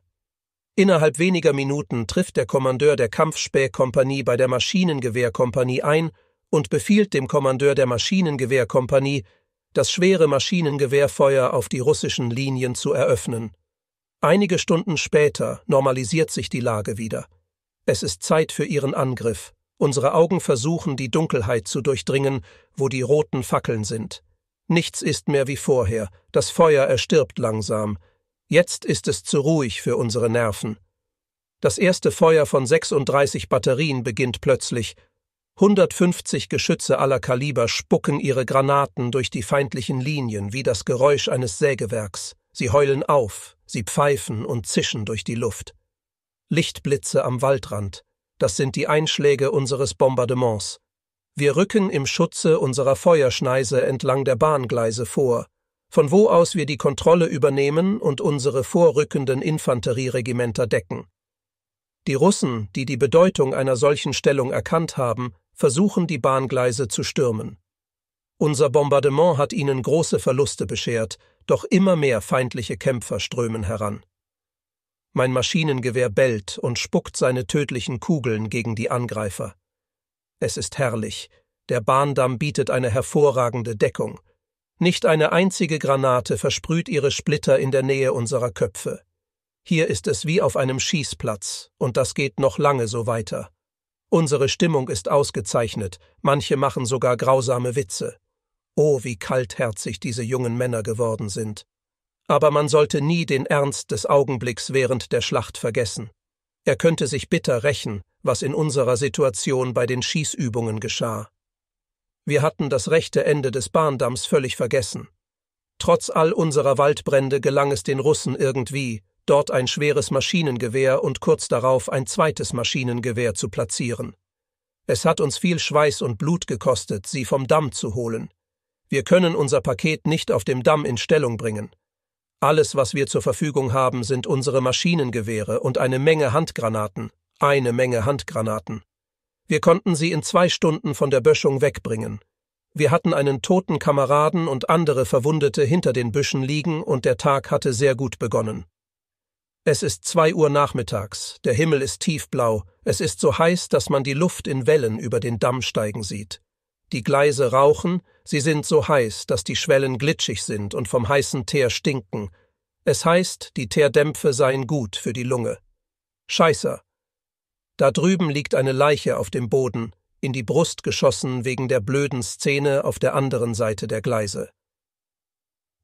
Innerhalb weniger Minuten trifft der Kommandeur der Kampfspähkompanie bei der Maschinengewehrkompanie ein und befiehlt dem Kommandeur der Maschinengewehrkompanie, das schwere Maschinengewehrfeuer auf die russischen Linien zu eröffnen. Einige Stunden später normalisiert sich die Lage wieder. Es ist Zeit für ihren Angriff. Unsere Augen versuchen, die Dunkelheit zu durchdringen, wo die roten Fackeln sind. Nichts ist mehr wie vorher, das Feuer erstirbt langsam, jetzt ist es zu ruhig für unsere Nerven. Das erste Feuer von 36 Batterien beginnt plötzlich, 150 Geschütze aller Kaliber spucken ihre Granaten durch die feindlichen Linien wie das Geräusch eines Sägewerks. Sie heulen auf, sie pfeifen und zischen durch die Luft. Lichtblitze am Waldrand, das sind die Einschläge unseres Bombardements. Wir rücken im Schutze unserer Feuerschneise entlang der Bahngleise vor, von wo aus wir die Kontrolle übernehmen und unsere vorrückenden Infanterieregimenter decken. Die Russen, die die Bedeutung einer solchen Stellung erkannt haben, versuchen die Bahngleise zu stürmen. Unser Bombardement hat ihnen große Verluste beschert, doch immer mehr feindliche Kämpfer strömen heran. Mein Maschinengewehr bellt und spuckt seine tödlichen Kugeln gegen die Angreifer. Es ist herrlich. Der Bahndamm bietet eine hervorragende Deckung. Nicht eine einzige Granate versprüht ihre Splitter in der Nähe unserer Köpfe. Hier ist es wie auf einem Schießplatz, und das geht noch lange so weiter. Unsere Stimmung ist ausgezeichnet, manche machen sogar grausame Witze. Oh, wie kaltherzig diese jungen Männer geworden sind. Aber man sollte nie den Ernst des Augenblicks während der Schlacht vergessen. Er könnte sich bitter rächen, was in unserer Situation bei den Schießübungen geschah. Wir hatten das rechte Ende des Bahndamms völlig vergessen. Trotz all unserer Waldbrände gelang es den Russen irgendwie, dort ein schweres Maschinengewehr und kurz darauf ein zweites Maschinengewehr zu platzieren. Es hat uns viel Schweiß und Blut gekostet, sie vom Damm zu holen. Wir können unser Paket nicht auf dem Damm in Stellung bringen. Alles, was wir zur Verfügung haben, sind unsere Maschinengewehre und eine Menge Handgranaten eine Menge Handgranaten. Wir konnten sie in zwei Stunden von der Böschung wegbringen. Wir hatten einen toten Kameraden und andere Verwundete hinter den Büschen liegen und der Tag hatte sehr gut begonnen. Es ist zwei Uhr nachmittags, der Himmel ist tiefblau, es ist so heiß, dass man die Luft in Wellen über den Damm steigen sieht. Die Gleise rauchen, sie sind so heiß, dass die Schwellen glitschig sind und vom heißen Teer stinken. Es heißt, die Teerdämpfe seien gut für die Lunge. Scheißer, da drüben liegt eine Leiche auf dem Boden, in die Brust geschossen wegen der blöden Szene auf der anderen Seite der Gleise.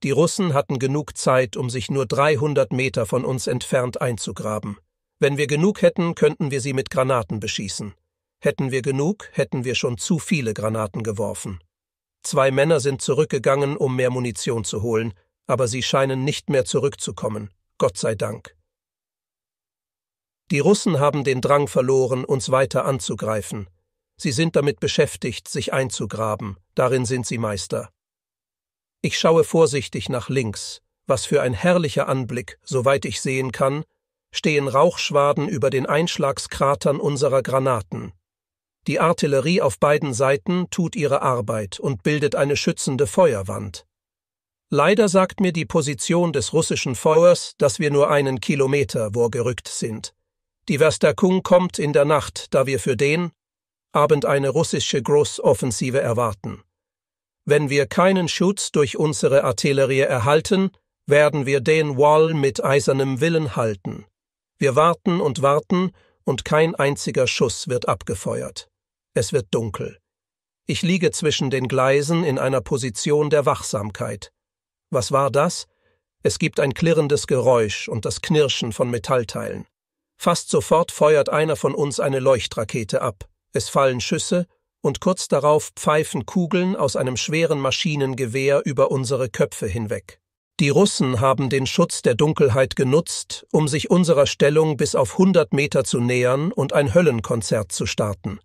Die Russen hatten genug Zeit, um sich nur 300 Meter von uns entfernt einzugraben. Wenn wir genug hätten, könnten wir sie mit Granaten beschießen. Hätten wir genug, hätten wir schon zu viele Granaten geworfen. Zwei Männer sind zurückgegangen, um mehr Munition zu holen, aber sie scheinen nicht mehr zurückzukommen, Gott sei Dank. Die Russen haben den Drang verloren, uns weiter anzugreifen. Sie sind damit beschäftigt, sich einzugraben, darin sind sie Meister. Ich schaue vorsichtig nach links, was für ein herrlicher Anblick, soweit ich sehen kann, stehen Rauchschwaden über den Einschlagskratern unserer Granaten. Die Artillerie auf beiden Seiten tut ihre Arbeit und bildet eine schützende Feuerwand. Leider sagt mir die Position des russischen Feuers, dass wir nur einen Kilometer vorgerückt sind. Die Verstärkung kommt in der Nacht, da wir für den Abend eine russische Großoffensive erwarten. Wenn wir keinen Schutz durch unsere Artillerie erhalten, werden wir den Wall mit eisernem Willen halten. Wir warten und warten, und kein einziger Schuss wird abgefeuert. Es wird dunkel. Ich liege zwischen den Gleisen in einer Position der Wachsamkeit. Was war das? Es gibt ein klirrendes Geräusch und das Knirschen von Metallteilen. Fast sofort feuert einer von uns eine Leuchtrakete ab. Es fallen Schüsse und kurz darauf pfeifen Kugeln aus einem schweren Maschinengewehr über unsere Köpfe hinweg. Die Russen haben den Schutz der Dunkelheit genutzt, um sich unserer Stellung bis auf 100 Meter zu nähern und ein Höllenkonzert zu starten.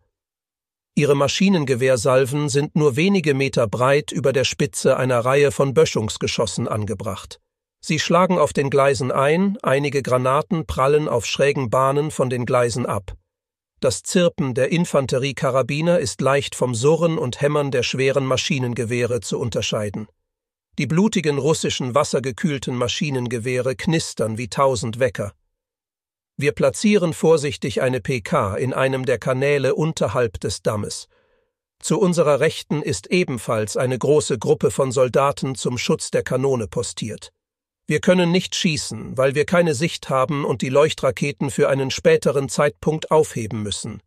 Ihre Maschinengewehrsalven sind nur wenige Meter breit über der Spitze einer Reihe von Böschungsgeschossen angebracht. Sie schlagen auf den Gleisen ein, einige Granaten prallen auf schrägen Bahnen von den Gleisen ab. Das Zirpen der Infanteriekarabiner ist leicht vom Surren und Hämmern der schweren Maschinengewehre zu unterscheiden. Die blutigen russischen wassergekühlten Maschinengewehre knistern wie tausend Wecker. Wir platzieren vorsichtig eine PK in einem der Kanäle unterhalb des Dammes. Zu unserer Rechten ist ebenfalls eine große Gruppe von Soldaten zum Schutz der Kanone postiert. Wir können nicht schießen, weil wir keine Sicht haben und die Leuchtraketen für einen späteren Zeitpunkt aufheben müssen.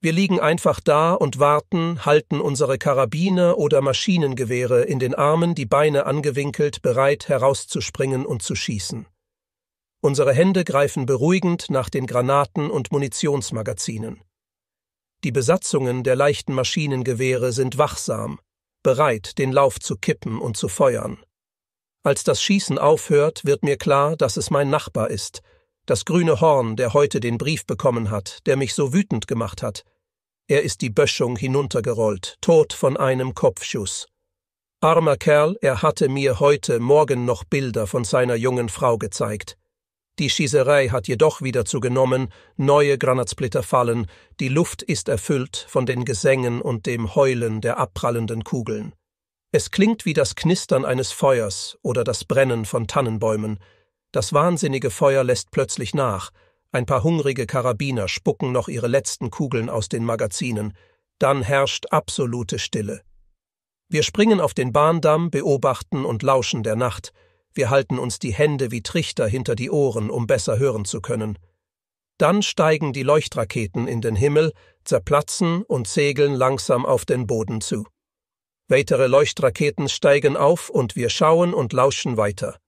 Wir liegen einfach da und warten, halten unsere Karabiner oder Maschinengewehre in den Armen, die Beine angewinkelt, bereit herauszuspringen und zu schießen. Unsere Hände greifen beruhigend nach den Granaten und Munitionsmagazinen. Die Besatzungen der leichten Maschinengewehre sind wachsam, bereit, den Lauf zu kippen und zu feuern. Als das Schießen aufhört, wird mir klar, dass es mein Nachbar ist, das grüne Horn, der heute den Brief bekommen hat, der mich so wütend gemacht hat. Er ist die Böschung hinuntergerollt, tot von einem Kopfschuss. Armer Kerl, er hatte mir heute Morgen noch Bilder von seiner jungen Frau gezeigt. Die Schießerei hat jedoch wieder zugenommen, neue Granatsplitter fallen, die Luft ist erfüllt von den Gesängen und dem Heulen der abprallenden Kugeln. Es klingt wie das Knistern eines Feuers oder das Brennen von Tannenbäumen. Das wahnsinnige Feuer lässt plötzlich nach. Ein paar hungrige Karabiner spucken noch ihre letzten Kugeln aus den Magazinen. Dann herrscht absolute Stille. Wir springen auf den Bahndamm, beobachten und lauschen der Nacht. Wir halten uns die Hände wie Trichter hinter die Ohren, um besser hören zu können. Dann steigen die Leuchtraketen in den Himmel, zerplatzen und segeln langsam auf den Boden zu. Weitere Leuchtraketen steigen auf und wir schauen und lauschen weiter.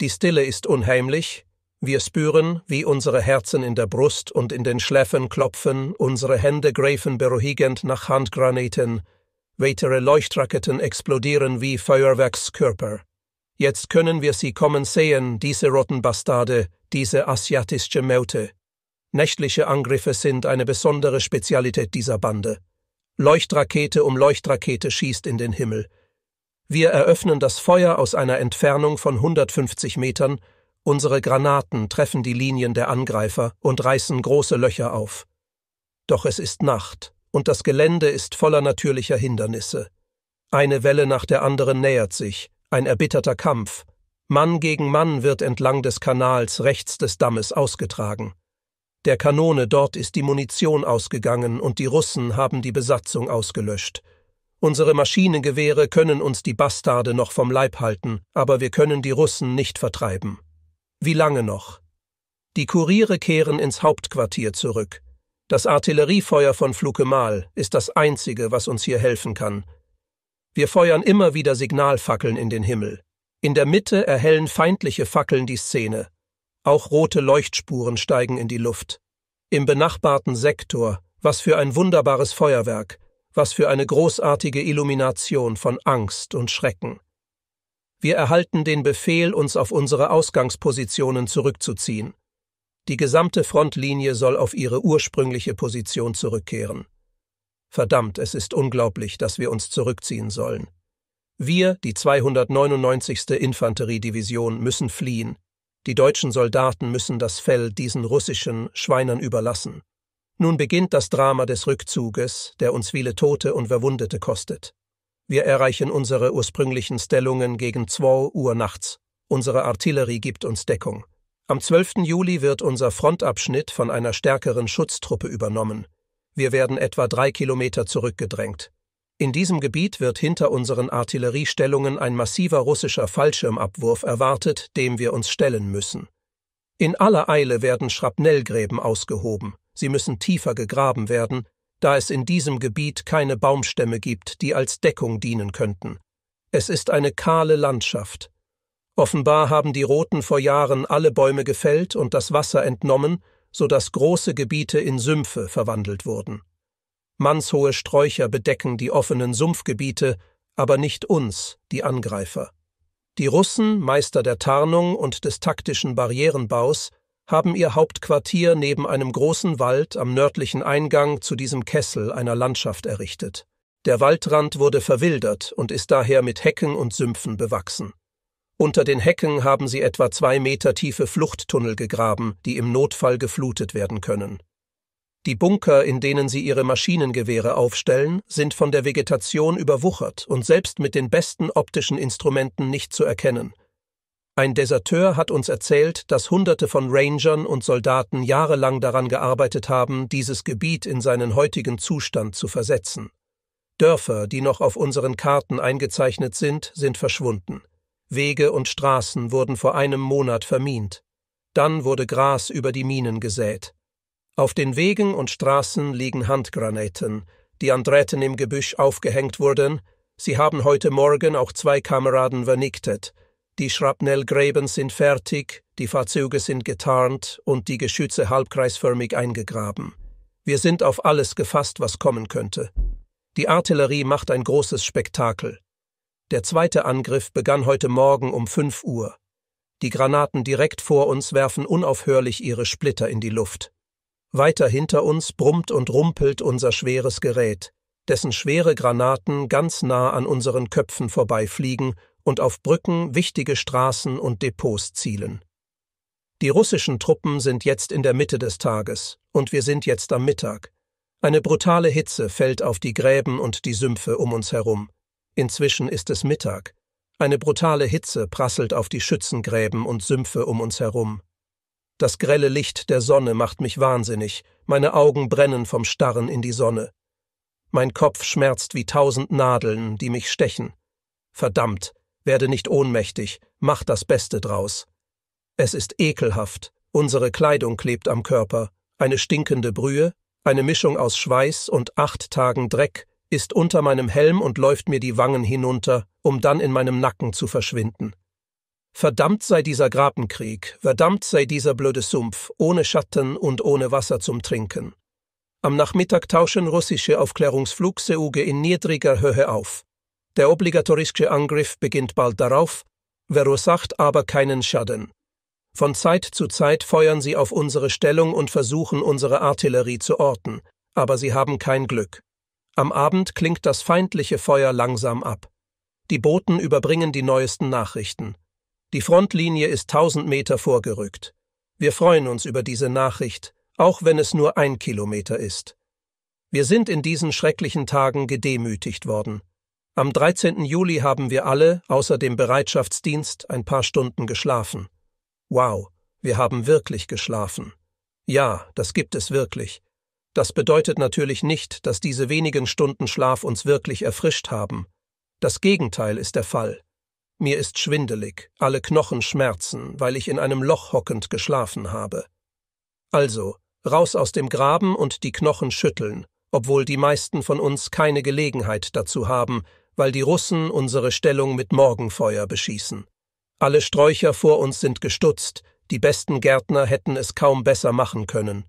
Die Stille ist unheimlich, wir spüren, wie unsere Herzen in der Brust und in den Schläfen klopfen, unsere Hände greifen beruhigend nach Handgranaten, weitere Leuchtraketen explodieren wie Feuerwerkskörper. Jetzt können wir sie kommen sehen, diese roten Bastarde, diese asiatische Meute. Nächtliche Angriffe sind eine besondere Spezialität dieser Bande. Leuchtrakete um Leuchtrakete schießt in den Himmel. Wir eröffnen das Feuer aus einer Entfernung von 150 Metern, unsere Granaten treffen die Linien der Angreifer und reißen große Löcher auf. Doch es ist Nacht, und das Gelände ist voller natürlicher Hindernisse. Eine Welle nach der anderen nähert sich, ein erbitterter Kampf. Mann gegen Mann wird entlang des Kanals rechts des Dammes ausgetragen der Kanone dort ist die Munition ausgegangen und die Russen haben die Besatzung ausgelöscht. Unsere Maschinengewehre können uns die Bastarde noch vom Leib halten, aber wir können die Russen nicht vertreiben. Wie lange noch? Die Kuriere kehren ins Hauptquartier zurück. Das Artilleriefeuer von Flukemal ist das einzige, was uns hier helfen kann. Wir feuern immer wieder Signalfackeln in den Himmel. In der Mitte erhellen feindliche Fackeln die Szene. Auch rote Leuchtspuren steigen in die Luft. Im benachbarten Sektor, was für ein wunderbares Feuerwerk, was für eine großartige Illumination von Angst und Schrecken. Wir erhalten den Befehl, uns auf unsere Ausgangspositionen zurückzuziehen. Die gesamte Frontlinie soll auf ihre ursprüngliche Position zurückkehren. Verdammt, es ist unglaublich, dass wir uns zurückziehen sollen. Wir, die 299. Infanteriedivision, müssen fliehen. Die deutschen Soldaten müssen das Fell diesen russischen Schweinern überlassen. Nun beginnt das Drama des Rückzuges, der uns viele Tote und Verwundete kostet. Wir erreichen unsere ursprünglichen Stellungen gegen 2 Uhr nachts. Unsere Artillerie gibt uns Deckung. Am 12. Juli wird unser Frontabschnitt von einer stärkeren Schutztruppe übernommen. Wir werden etwa drei Kilometer zurückgedrängt. In diesem Gebiet wird hinter unseren Artilleriestellungen ein massiver russischer Fallschirmabwurf erwartet, dem wir uns stellen müssen. In aller Eile werden Schrapnellgräben ausgehoben, sie müssen tiefer gegraben werden, da es in diesem Gebiet keine Baumstämme gibt, die als Deckung dienen könnten. Es ist eine kahle Landschaft. Offenbar haben die Roten vor Jahren alle Bäume gefällt und das Wasser entnommen, so dass große Gebiete in Sümpfe verwandelt wurden. Mannshohe Sträucher bedecken die offenen Sumpfgebiete, aber nicht uns, die Angreifer. Die Russen, Meister der Tarnung und des taktischen Barrierenbaus, haben ihr Hauptquartier neben einem großen Wald am nördlichen Eingang zu diesem Kessel einer Landschaft errichtet. Der Waldrand wurde verwildert und ist daher mit Hecken und Sümpfen bewachsen. Unter den Hecken haben sie etwa zwei Meter tiefe Fluchttunnel gegraben, die im Notfall geflutet werden können. Die Bunker, in denen sie ihre Maschinengewehre aufstellen, sind von der Vegetation überwuchert und selbst mit den besten optischen Instrumenten nicht zu erkennen. Ein Deserteur hat uns erzählt, dass Hunderte von Rangern und Soldaten jahrelang daran gearbeitet haben, dieses Gebiet in seinen heutigen Zustand zu versetzen. Dörfer, die noch auf unseren Karten eingezeichnet sind, sind verschwunden. Wege und Straßen wurden vor einem Monat vermint. Dann wurde Gras über die Minen gesät. Auf den Wegen und Straßen liegen Handgranaten, die an Drähten im Gebüsch aufgehängt wurden. Sie haben heute Morgen auch zwei Kameraden vernichtet. Die Schrapnellgräben sind fertig, die Fahrzeuge sind getarnt und die Geschütze halbkreisförmig eingegraben. Wir sind auf alles gefasst, was kommen könnte. Die Artillerie macht ein großes Spektakel. Der zweite Angriff begann heute Morgen um 5 Uhr. Die Granaten direkt vor uns werfen unaufhörlich ihre Splitter in die Luft. Weiter hinter uns brummt und rumpelt unser schweres Gerät, dessen schwere Granaten ganz nah an unseren Köpfen vorbeifliegen und auf Brücken wichtige Straßen und Depots zielen. Die russischen Truppen sind jetzt in der Mitte des Tages, und wir sind jetzt am Mittag. Eine brutale Hitze fällt auf die Gräben und die Sümpfe um uns herum. Inzwischen ist es Mittag. Eine brutale Hitze prasselt auf die Schützengräben und Sümpfe um uns herum. Das grelle Licht der Sonne macht mich wahnsinnig, meine Augen brennen vom Starren in die Sonne. Mein Kopf schmerzt wie tausend Nadeln, die mich stechen. Verdammt, werde nicht ohnmächtig, mach das Beste draus. Es ist ekelhaft, unsere Kleidung klebt am Körper, eine stinkende Brühe, eine Mischung aus Schweiß und acht Tagen Dreck ist unter meinem Helm und läuft mir die Wangen hinunter, um dann in meinem Nacken zu verschwinden. Verdammt sei dieser Grabenkrieg, verdammt sei dieser blöde Sumpf, ohne Schatten und ohne Wasser zum Trinken. Am Nachmittag tauschen russische Aufklärungsflugseuge in niedriger Höhe auf. Der obligatorische Angriff beginnt bald darauf, verursacht aber keinen Schaden. Von Zeit zu Zeit feuern sie auf unsere Stellung und versuchen unsere Artillerie zu orten, aber sie haben kein Glück. Am Abend klingt das feindliche Feuer langsam ab. Die Boten überbringen die neuesten Nachrichten. Die Frontlinie ist 1000 Meter vorgerückt. Wir freuen uns über diese Nachricht, auch wenn es nur ein Kilometer ist. Wir sind in diesen schrecklichen Tagen gedemütigt worden. Am 13. Juli haben wir alle, außer dem Bereitschaftsdienst, ein paar Stunden geschlafen. Wow, wir haben wirklich geschlafen. Ja, das gibt es wirklich. Das bedeutet natürlich nicht, dass diese wenigen Stunden Schlaf uns wirklich erfrischt haben. Das Gegenteil ist der Fall. Mir ist schwindelig, alle Knochen schmerzen, weil ich in einem Loch hockend geschlafen habe. Also, raus aus dem Graben und die Knochen schütteln, obwohl die meisten von uns keine Gelegenheit dazu haben, weil die Russen unsere Stellung mit Morgenfeuer beschießen. Alle Sträucher vor uns sind gestutzt, die besten Gärtner hätten es kaum besser machen können.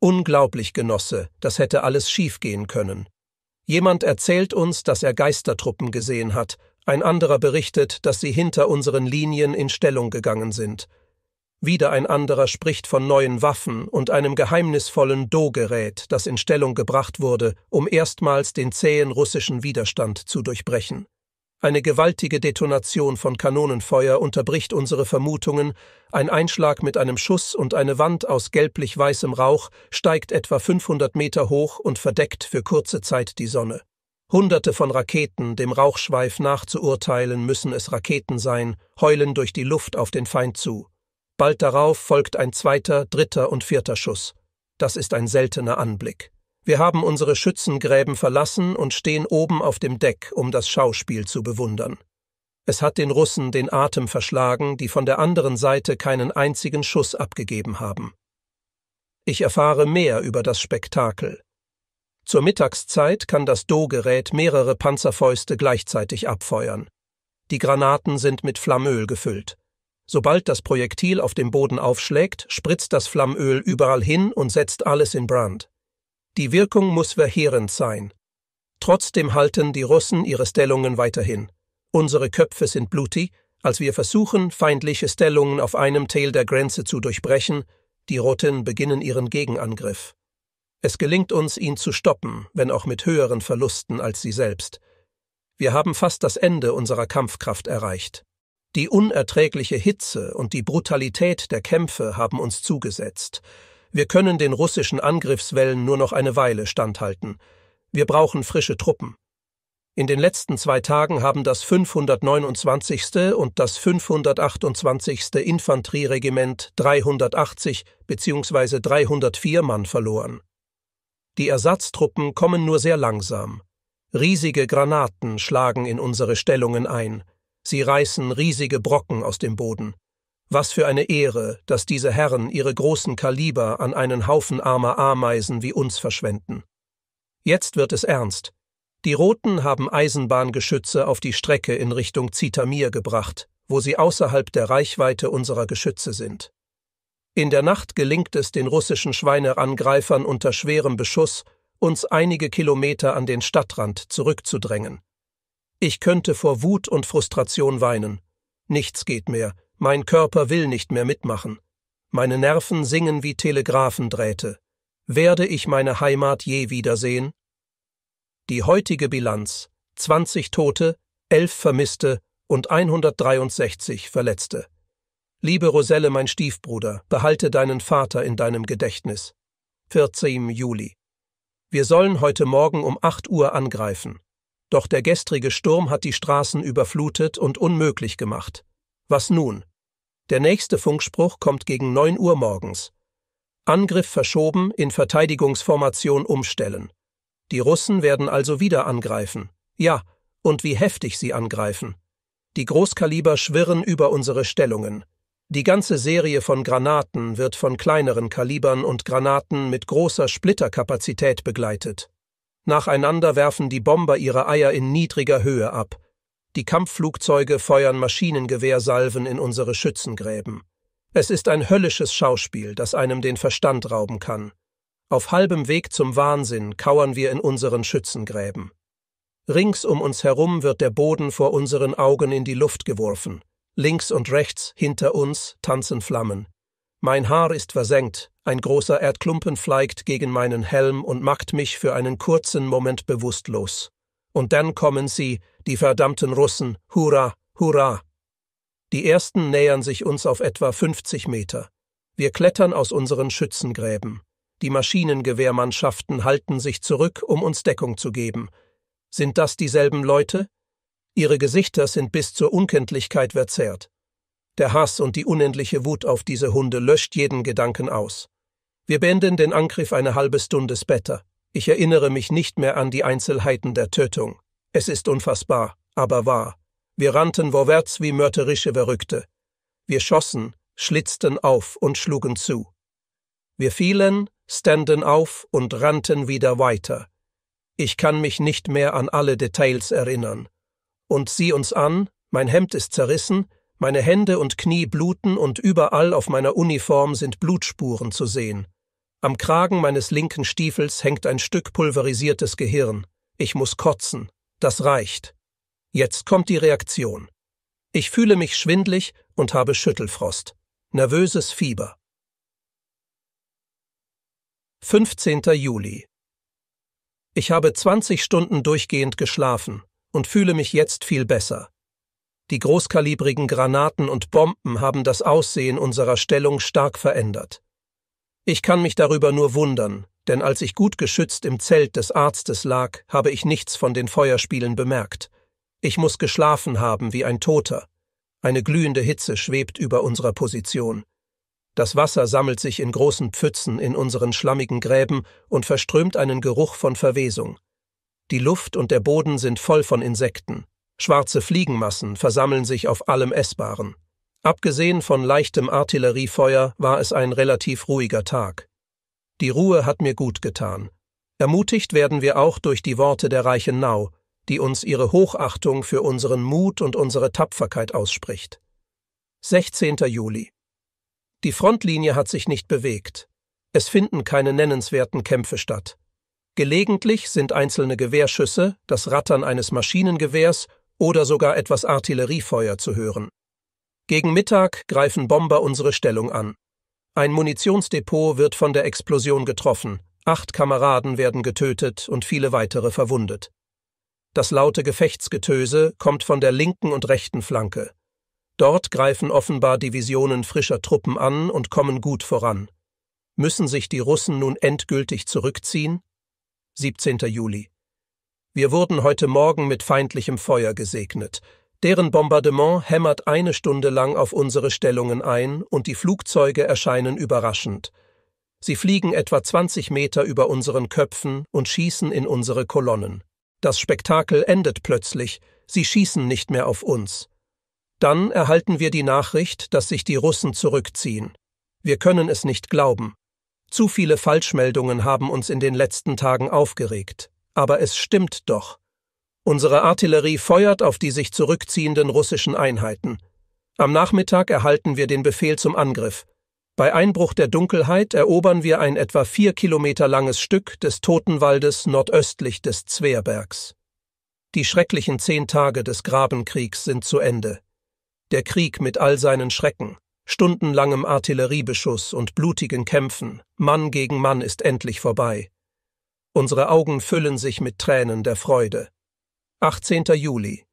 Unglaublich, Genosse, das hätte alles schiefgehen können. Jemand erzählt uns, dass er Geistertruppen gesehen hat, ein anderer berichtet, dass sie hinter unseren Linien in Stellung gegangen sind. Wieder ein anderer spricht von neuen Waffen und einem geheimnisvollen Do-Gerät, das in Stellung gebracht wurde, um erstmals den zähen russischen Widerstand zu durchbrechen. Eine gewaltige Detonation von Kanonenfeuer unterbricht unsere Vermutungen, ein Einschlag mit einem Schuss und eine Wand aus gelblich weißem Rauch steigt etwa 500 Meter hoch und verdeckt für kurze Zeit die Sonne. Hunderte von Raketen, dem Rauchschweif nachzuurteilen, müssen es Raketen sein, heulen durch die Luft auf den Feind zu. Bald darauf folgt ein zweiter, dritter und vierter Schuss. Das ist ein seltener Anblick. Wir haben unsere Schützengräben verlassen und stehen oben auf dem Deck, um das Schauspiel zu bewundern. Es hat den Russen den Atem verschlagen, die von der anderen Seite keinen einzigen Schuss abgegeben haben. Ich erfahre mehr über das Spektakel. Zur Mittagszeit kann das Do-Gerät mehrere Panzerfäuste gleichzeitig abfeuern. Die Granaten sind mit Flammöl gefüllt. Sobald das Projektil auf dem Boden aufschlägt, spritzt das Flammöl überall hin und setzt alles in Brand. Die Wirkung muss verheerend sein. Trotzdem halten die Russen ihre Stellungen weiterhin. Unsere Köpfe sind blutig, als wir versuchen, feindliche Stellungen auf einem Teil der Grenze zu durchbrechen, die Roten beginnen ihren Gegenangriff. Es gelingt uns, ihn zu stoppen, wenn auch mit höheren Verlusten als sie selbst. Wir haben fast das Ende unserer Kampfkraft erreicht. Die unerträgliche Hitze und die Brutalität der Kämpfe haben uns zugesetzt. Wir können den russischen Angriffswellen nur noch eine Weile standhalten. Wir brauchen frische Truppen. In den letzten zwei Tagen haben das 529. und das 528. Infanterieregiment 380 bzw. 304 Mann verloren. Die Ersatztruppen kommen nur sehr langsam. Riesige Granaten schlagen in unsere Stellungen ein. Sie reißen riesige Brocken aus dem Boden. Was für eine Ehre, dass diese Herren ihre großen Kaliber an einen Haufen armer Ameisen wie uns verschwenden. Jetzt wird es ernst. Die Roten haben Eisenbahngeschütze auf die Strecke in Richtung Zitamir gebracht, wo sie außerhalb der Reichweite unserer Geschütze sind. In der Nacht gelingt es den russischen Schweineangreifern unter schwerem Beschuss, uns einige Kilometer an den Stadtrand zurückzudrängen. Ich könnte vor Wut und Frustration weinen. Nichts geht mehr, mein Körper will nicht mehr mitmachen. Meine Nerven singen wie Telegraphendrähte. Werde ich meine Heimat je wiedersehen? Die heutige Bilanz 20 Tote, 11 Vermisste und 163 Verletzte. Liebe Roselle, mein Stiefbruder, behalte deinen Vater in deinem Gedächtnis. 14. Juli. Wir sollen heute Morgen um 8 Uhr angreifen. Doch der gestrige Sturm hat die Straßen überflutet und unmöglich gemacht. Was nun? Der nächste Funkspruch kommt gegen 9 Uhr morgens. Angriff verschoben, in Verteidigungsformation umstellen. Die Russen werden also wieder angreifen. Ja, und wie heftig sie angreifen. Die Großkaliber schwirren über unsere Stellungen. Die ganze Serie von Granaten wird von kleineren Kalibern und Granaten mit großer Splitterkapazität begleitet. Nacheinander werfen die Bomber ihre Eier in niedriger Höhe ab. Die Kampfflugzeuge feuern Maschinengewehrsalven in unsere Schützengräben. Es ist ein höllisches Schauspiel, das einem den Verstand rauben kann. Auf halbem Weg zum Wahnsinn kauern wir in unseren Schützengräben. Rings um uns herum wird der Boden vor unseren Augen in die Luft geworfen. Links und rechts hinter uns tanzen Flammen. Mein Haar ist versenkt, ein großer Erdklumpen fleigt gegen meinen Helm und macht mich für einen kurzen Moment bewusstlos. Und dann kommen sie, die verdammten Russen, hurra, hurra! Die ersten nähern sich uns auf etwa 50 Meter. Wir klettern aus unseren Schützengräben. Die Maschinengewehrmannschaften halten sich zurück, um uns Deckung zu geben. Sind das dieselben Leute? Ihre Gesichter sind bis zur Unkenntlichkeit verzerrt. Der Hass und die unendliche Wut auf diese Hunde löscht jeden Gedanken aus. Wir beenden den Angriff eine halbe Stunde später. Ich erinnere mich nicht mehr an die Einzelheiten der Tötung. Es ist unfassbar, aber wahr. Wir rannten vorwärts wie mörderische Verrückte. Wir schossen, schlitzten auf und schlugen zu. Wir fielen, standen auf und rannten wieder weiter. Ich kann mich nicht mehr an alle Details erinnern und sieh uns an, mein Hemd ist zerrissen, meine Hände und Knie bluten und überall auf meiner Uniform sind Blutspuren zu sehen. Am Kragen meines linken Stiefels hängt ein Stück pulverisiertes Gehirn. Ich muss kotzen. Das reicht. Jetzt kommt die Reaktion. Ich fühle mich schwindlig und habe Schüttelfrost. Nervöses Fieber. 15. Juli. Ich habe 20 Stunden durchgehend geschlafen und fühle mich jetzt viel besser. Die großkalibrigen Granaten und Bomben haben das Aussehen unserer Stellung stark verändert. Ich kann mich darüber nur wundern, denn als ich gut geschützt im Zelt des Arztes lag, habe ich nichts von den Feuerspielen bemerkt. Ich muss geschlafen haben wie ein Toter. Eine glühende Hitze schwebt über unserer Position. Das Wasser sammelt sich in großen Pfützen in unseren schlammigen Gräben und verströmt einen Geruch von Verwesung. Die Luft und der Boden sind voll von Insekten. Schwarze Fliegenmassen versammeln sich auf allem Essbaren. Abgesehen von leichtem Artilleriefeuer war es ein relativ ruhiger Tag. Die Ruhe hat mir gut getan. Ermutigt werden wir auch durch die Worte der reichen Nau, die uns ihre Hochachtung für unseren Mut und unsere Tapferkeit ausspricht. 16. Juli. Die Frontlinie hat sich nicht bewegt. Es finden keine nennenswerten Kämpfe statt. Gelegentlich sind einzelne Gewehrschüsse, das Rattern eines Maschinengewehrs oder sogar etwas Artilleriefeuer zu hören. Gegen Mittag greifen Bomber unsere Stellung an. Ein Munitionsdepot wird von der Explosion getroffen, acht Kameraden werden getötet und viele weitere verwundet. Das laute Gefechtsgetöse kommt von der linken und rechten Flanke. Dort greifen offenbar Divisionen frischer Truppen an und kommen gut voran. Müssen sich die Russen nun endgültig zurückziehen? 17. Juli. Wir wurden heute Morgen mit feindlichem Feuer gesegnet. Deren Bombardement hämmert eine Stunde lang auf unsere Stellungen ein und die Flugzeuge erscheinen überraschend. Sie fliegen etwa 20 Meter über unseren Köpfen und schießen in unsere Kolonnen. Das Spektakel endet plötzlich, sie schießen nicht mehr auf uns. Dann erhalten wir die Nachricht, dass sich die Russen zurückziehen. Wir können es nicht glauben. Zu viele Falschmeldungen haben uns in den letzten Tagen aufgeregt. Aber es stimmt doch. Unsere Artillerie feuert auf die sich zurückziehenden russischen Einheiten. Am Nachmittag erhalten wir den Befehl zum Angriff. Bei Einbruch der Dunkelheit erobern wir ein etwa vier Kilometer langes Stück des Totenwaldes nordöstlich des Zwerbergs. Die schrecklichen zehn Tage des Grabenkriegs sind zu Ende. Der Krieg mit all seinen Schrecken stundenlangem Artilleriebeschuss und blutigen Kämpfen, Mann gegen Mann ist endlich vorbei. Unsere Augen füllen sich mit Tränen der Freude. 18. Juli.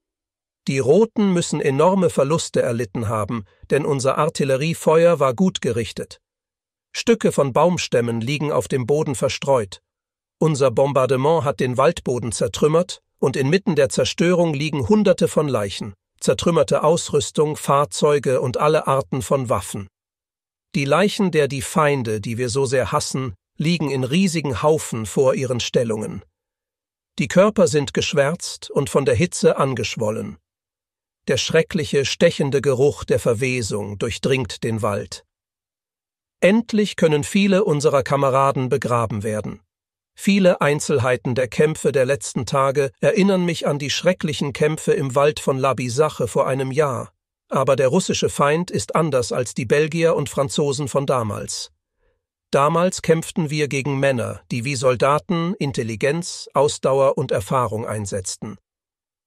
Die Roten müssen enorme Verluste erlitten haben, denn unser Artilleriefeuer war gut gerichtet. Stücke von Baumstämmen liegen auf dem Boden verstreut. Unser Bombardement hat den Waldboden zertrümmert, und inmitten der Zerstörung liegen Hunderte von Leichen zertrümmerte Ausrüstung, Fahrzeuge und alle Arten von Waffen. Die Leichen der die Feinde, die wir so sehr hassen, liegen in riesigen Haufen vor ihren Stellungen. Die Körper sind geschwärzt und von der Hitze angeschwollen. Der schreckliche, stechende Geruch der Verwesung durchdringt den Wald. Endlich können viele unserer Kameraden begraben werden. Viele Einzelheiten der Kämpfe der letzten Tage erinnern mich an die schrecklichen Kämpfe im Wald von Labisache vor einem Jahr. Aber der russische Feind ist anders als die Belgier und Franzosen von damals. Damals kämpften wir gegen Männer, die wie Soldaten Intelligenz, Ausdauer und Erfahrung einsetzten.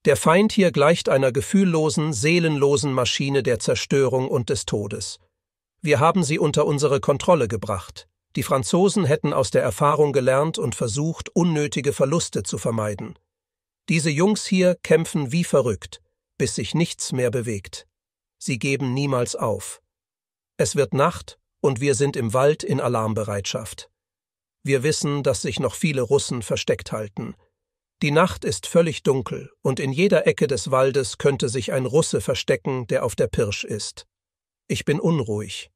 Der Feind hier gleicht einer gefühllosen, seelenlosen Maschine der Zerstörung und des Todes. Wir haben sie unter unsere Kontrolle gebracht. Die Franzosen hätten aus der Erfahrung gelernt und versucht, unnötige Verluste zu vermeiden. Diese Jungs hier kämpfen wie verrückt, bis sich nichts mehr bewegt. Sie geben niemals auf. Es wird Nacht und wir sind im Wald in Alarmbereitschaft. Wir wissen, dass sich noch viele Russen versteckt halten. Die Nacht ist völlig dunkel und in jeder Ecke des Waldes könnte sich ein Russe verstecken, der auf der Pirsch ist. Ich bin unruhig.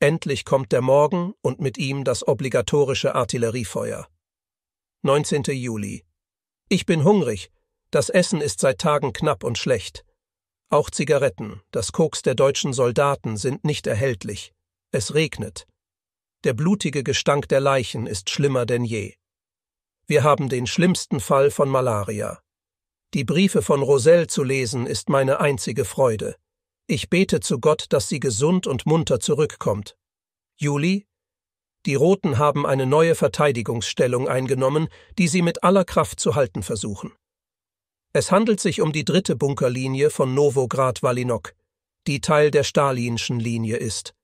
Endlich kommt der Morgen und mit ihm das obligatorische Artilleriefeuer. 19. Juli. Ich bin hungrig. Das Essen ist seit Tagen knapp und schlecht. Auch Zigaretten, das Koks der deutschen Soldaten sind nicht erhältlich. Es regnet. Der blutige Gestank der Leichen ist schlimmer denn je. Wir haben den schlimmsten Fall von Malaria. Die Briefe von Roselle zu lesen ist meine einzige Freude. Ich bete zu Gott, dass sie gesund und munter zurückkommt. Juli, die Roten haben eine neue Verteidigungsstellung eingenommen, die sie mit aller Kraft zu halten versuchen. Es handelt sich um die dritte Bunkerlinie von Novograd-Walinok, die Teil der Stalinschen Linie ist.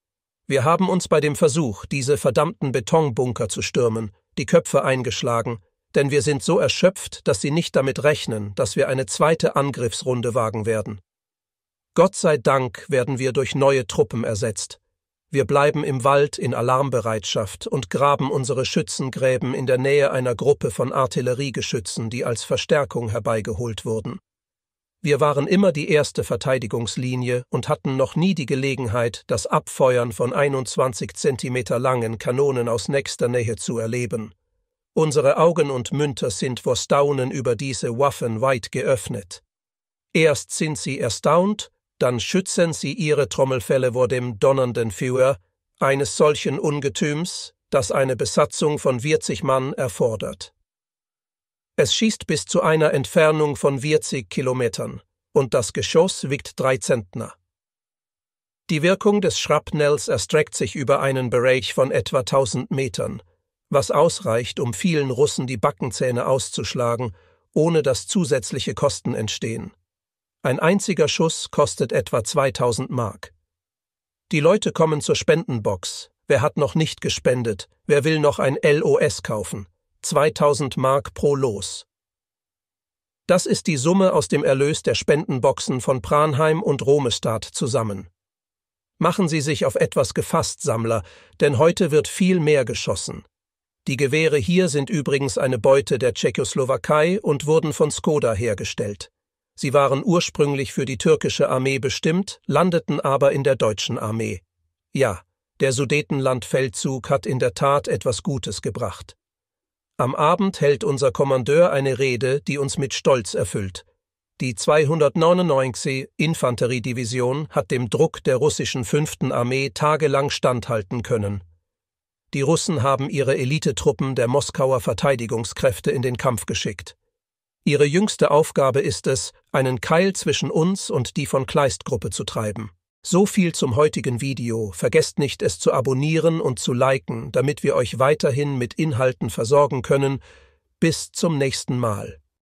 Wir haben uns bei dem Versuch, diese verdammten Betonbunker zu stürmen, die Köpfe eingeschlagen, denn wir sind so erschöpft, dass sie nicht damit rechnen, dass wir eine zweite Angriffsrunde wagen werden. Gott sei Dank werden wir durch neue Truppen ersetzt. Wir bleiben im Wald in Alarmbereitschaft und graben unsere Schützengräben in der Nähe einer Gruppe von Artilleriegeschützen, die als Verstärkung herbeigeholt wurden. Wir waren immer die erste Verteidigungslinie und hatten noch nie die Gelegenheit, das Abfeuern von 21 Zentimeter langen Kanonen aus nächster Nähe zu erleben. Unsere Augen und Münter sind vor Staunen über diese Waffen weit geöffnet. Erst sind sie erstaunt, dann schützen sie ihre Trommelfelle vor dem donnernden Feuer eines solchen Ungetüms, das eine Besatzung von 40 Mann erfordert. Es schießt bis zu einer Entfernung von 40 Kilometern und das Geschoss wiegt drei Zentner. Die Wirkung des Schrapnells erstreckt sich über einen Bereich von etwa 1000 Metern, was ausreicht, um vielen Russen die Backenzähne auszuschlagen, ohne dass zusätzliche Kosten entstehen. Ein einziger Schuss kostet etwa 2000 Mark. Die Leute kommen zur Spendenbox. Wer hat noch nicht gespendet? Wer will noch ein LOS kaufen? 2000 Mark pro Los. Das ist die Summe aus dem Erlös der Spendenboxen von Pranheim und Romestadt zusammen. Machen Sie sich auf etwas gefasst, Sammler, denn heute wird viel mehr geschossen. Die Gewehre hier sind übrigens eine Beute der Tschechoslowakei und wurden von Skoda hergestellt. Sie waren ursprünglich für die türkische Armee bestimmt, landeten aber in der deutschen Armee. Ja, der Sudetenlandfeldzug hat in der Tat etwas Gutes gebracht. Am Abend hält unser Kommandeur eine Rede, die uns mit Stolz erfüllt. Die 299. Infanteriedivision hat dem Druck der russischen 5. Armee tagelang standhalten können. Die Russen haben ihre Elitetruppen der Moskauer Verteidigungskräfte in den Kampf geschickt. Ihre jüngste Aufgabe ist es, einen Keil zwischen uns und die von Kleist Gruppe zu treiben. So viel zum heutigen Video. Vergesst nicht, es zu abonnieren und zu liken, damit wir euch weiterhin mit Inhalten versorgen können. Bis zum nächsten Mal.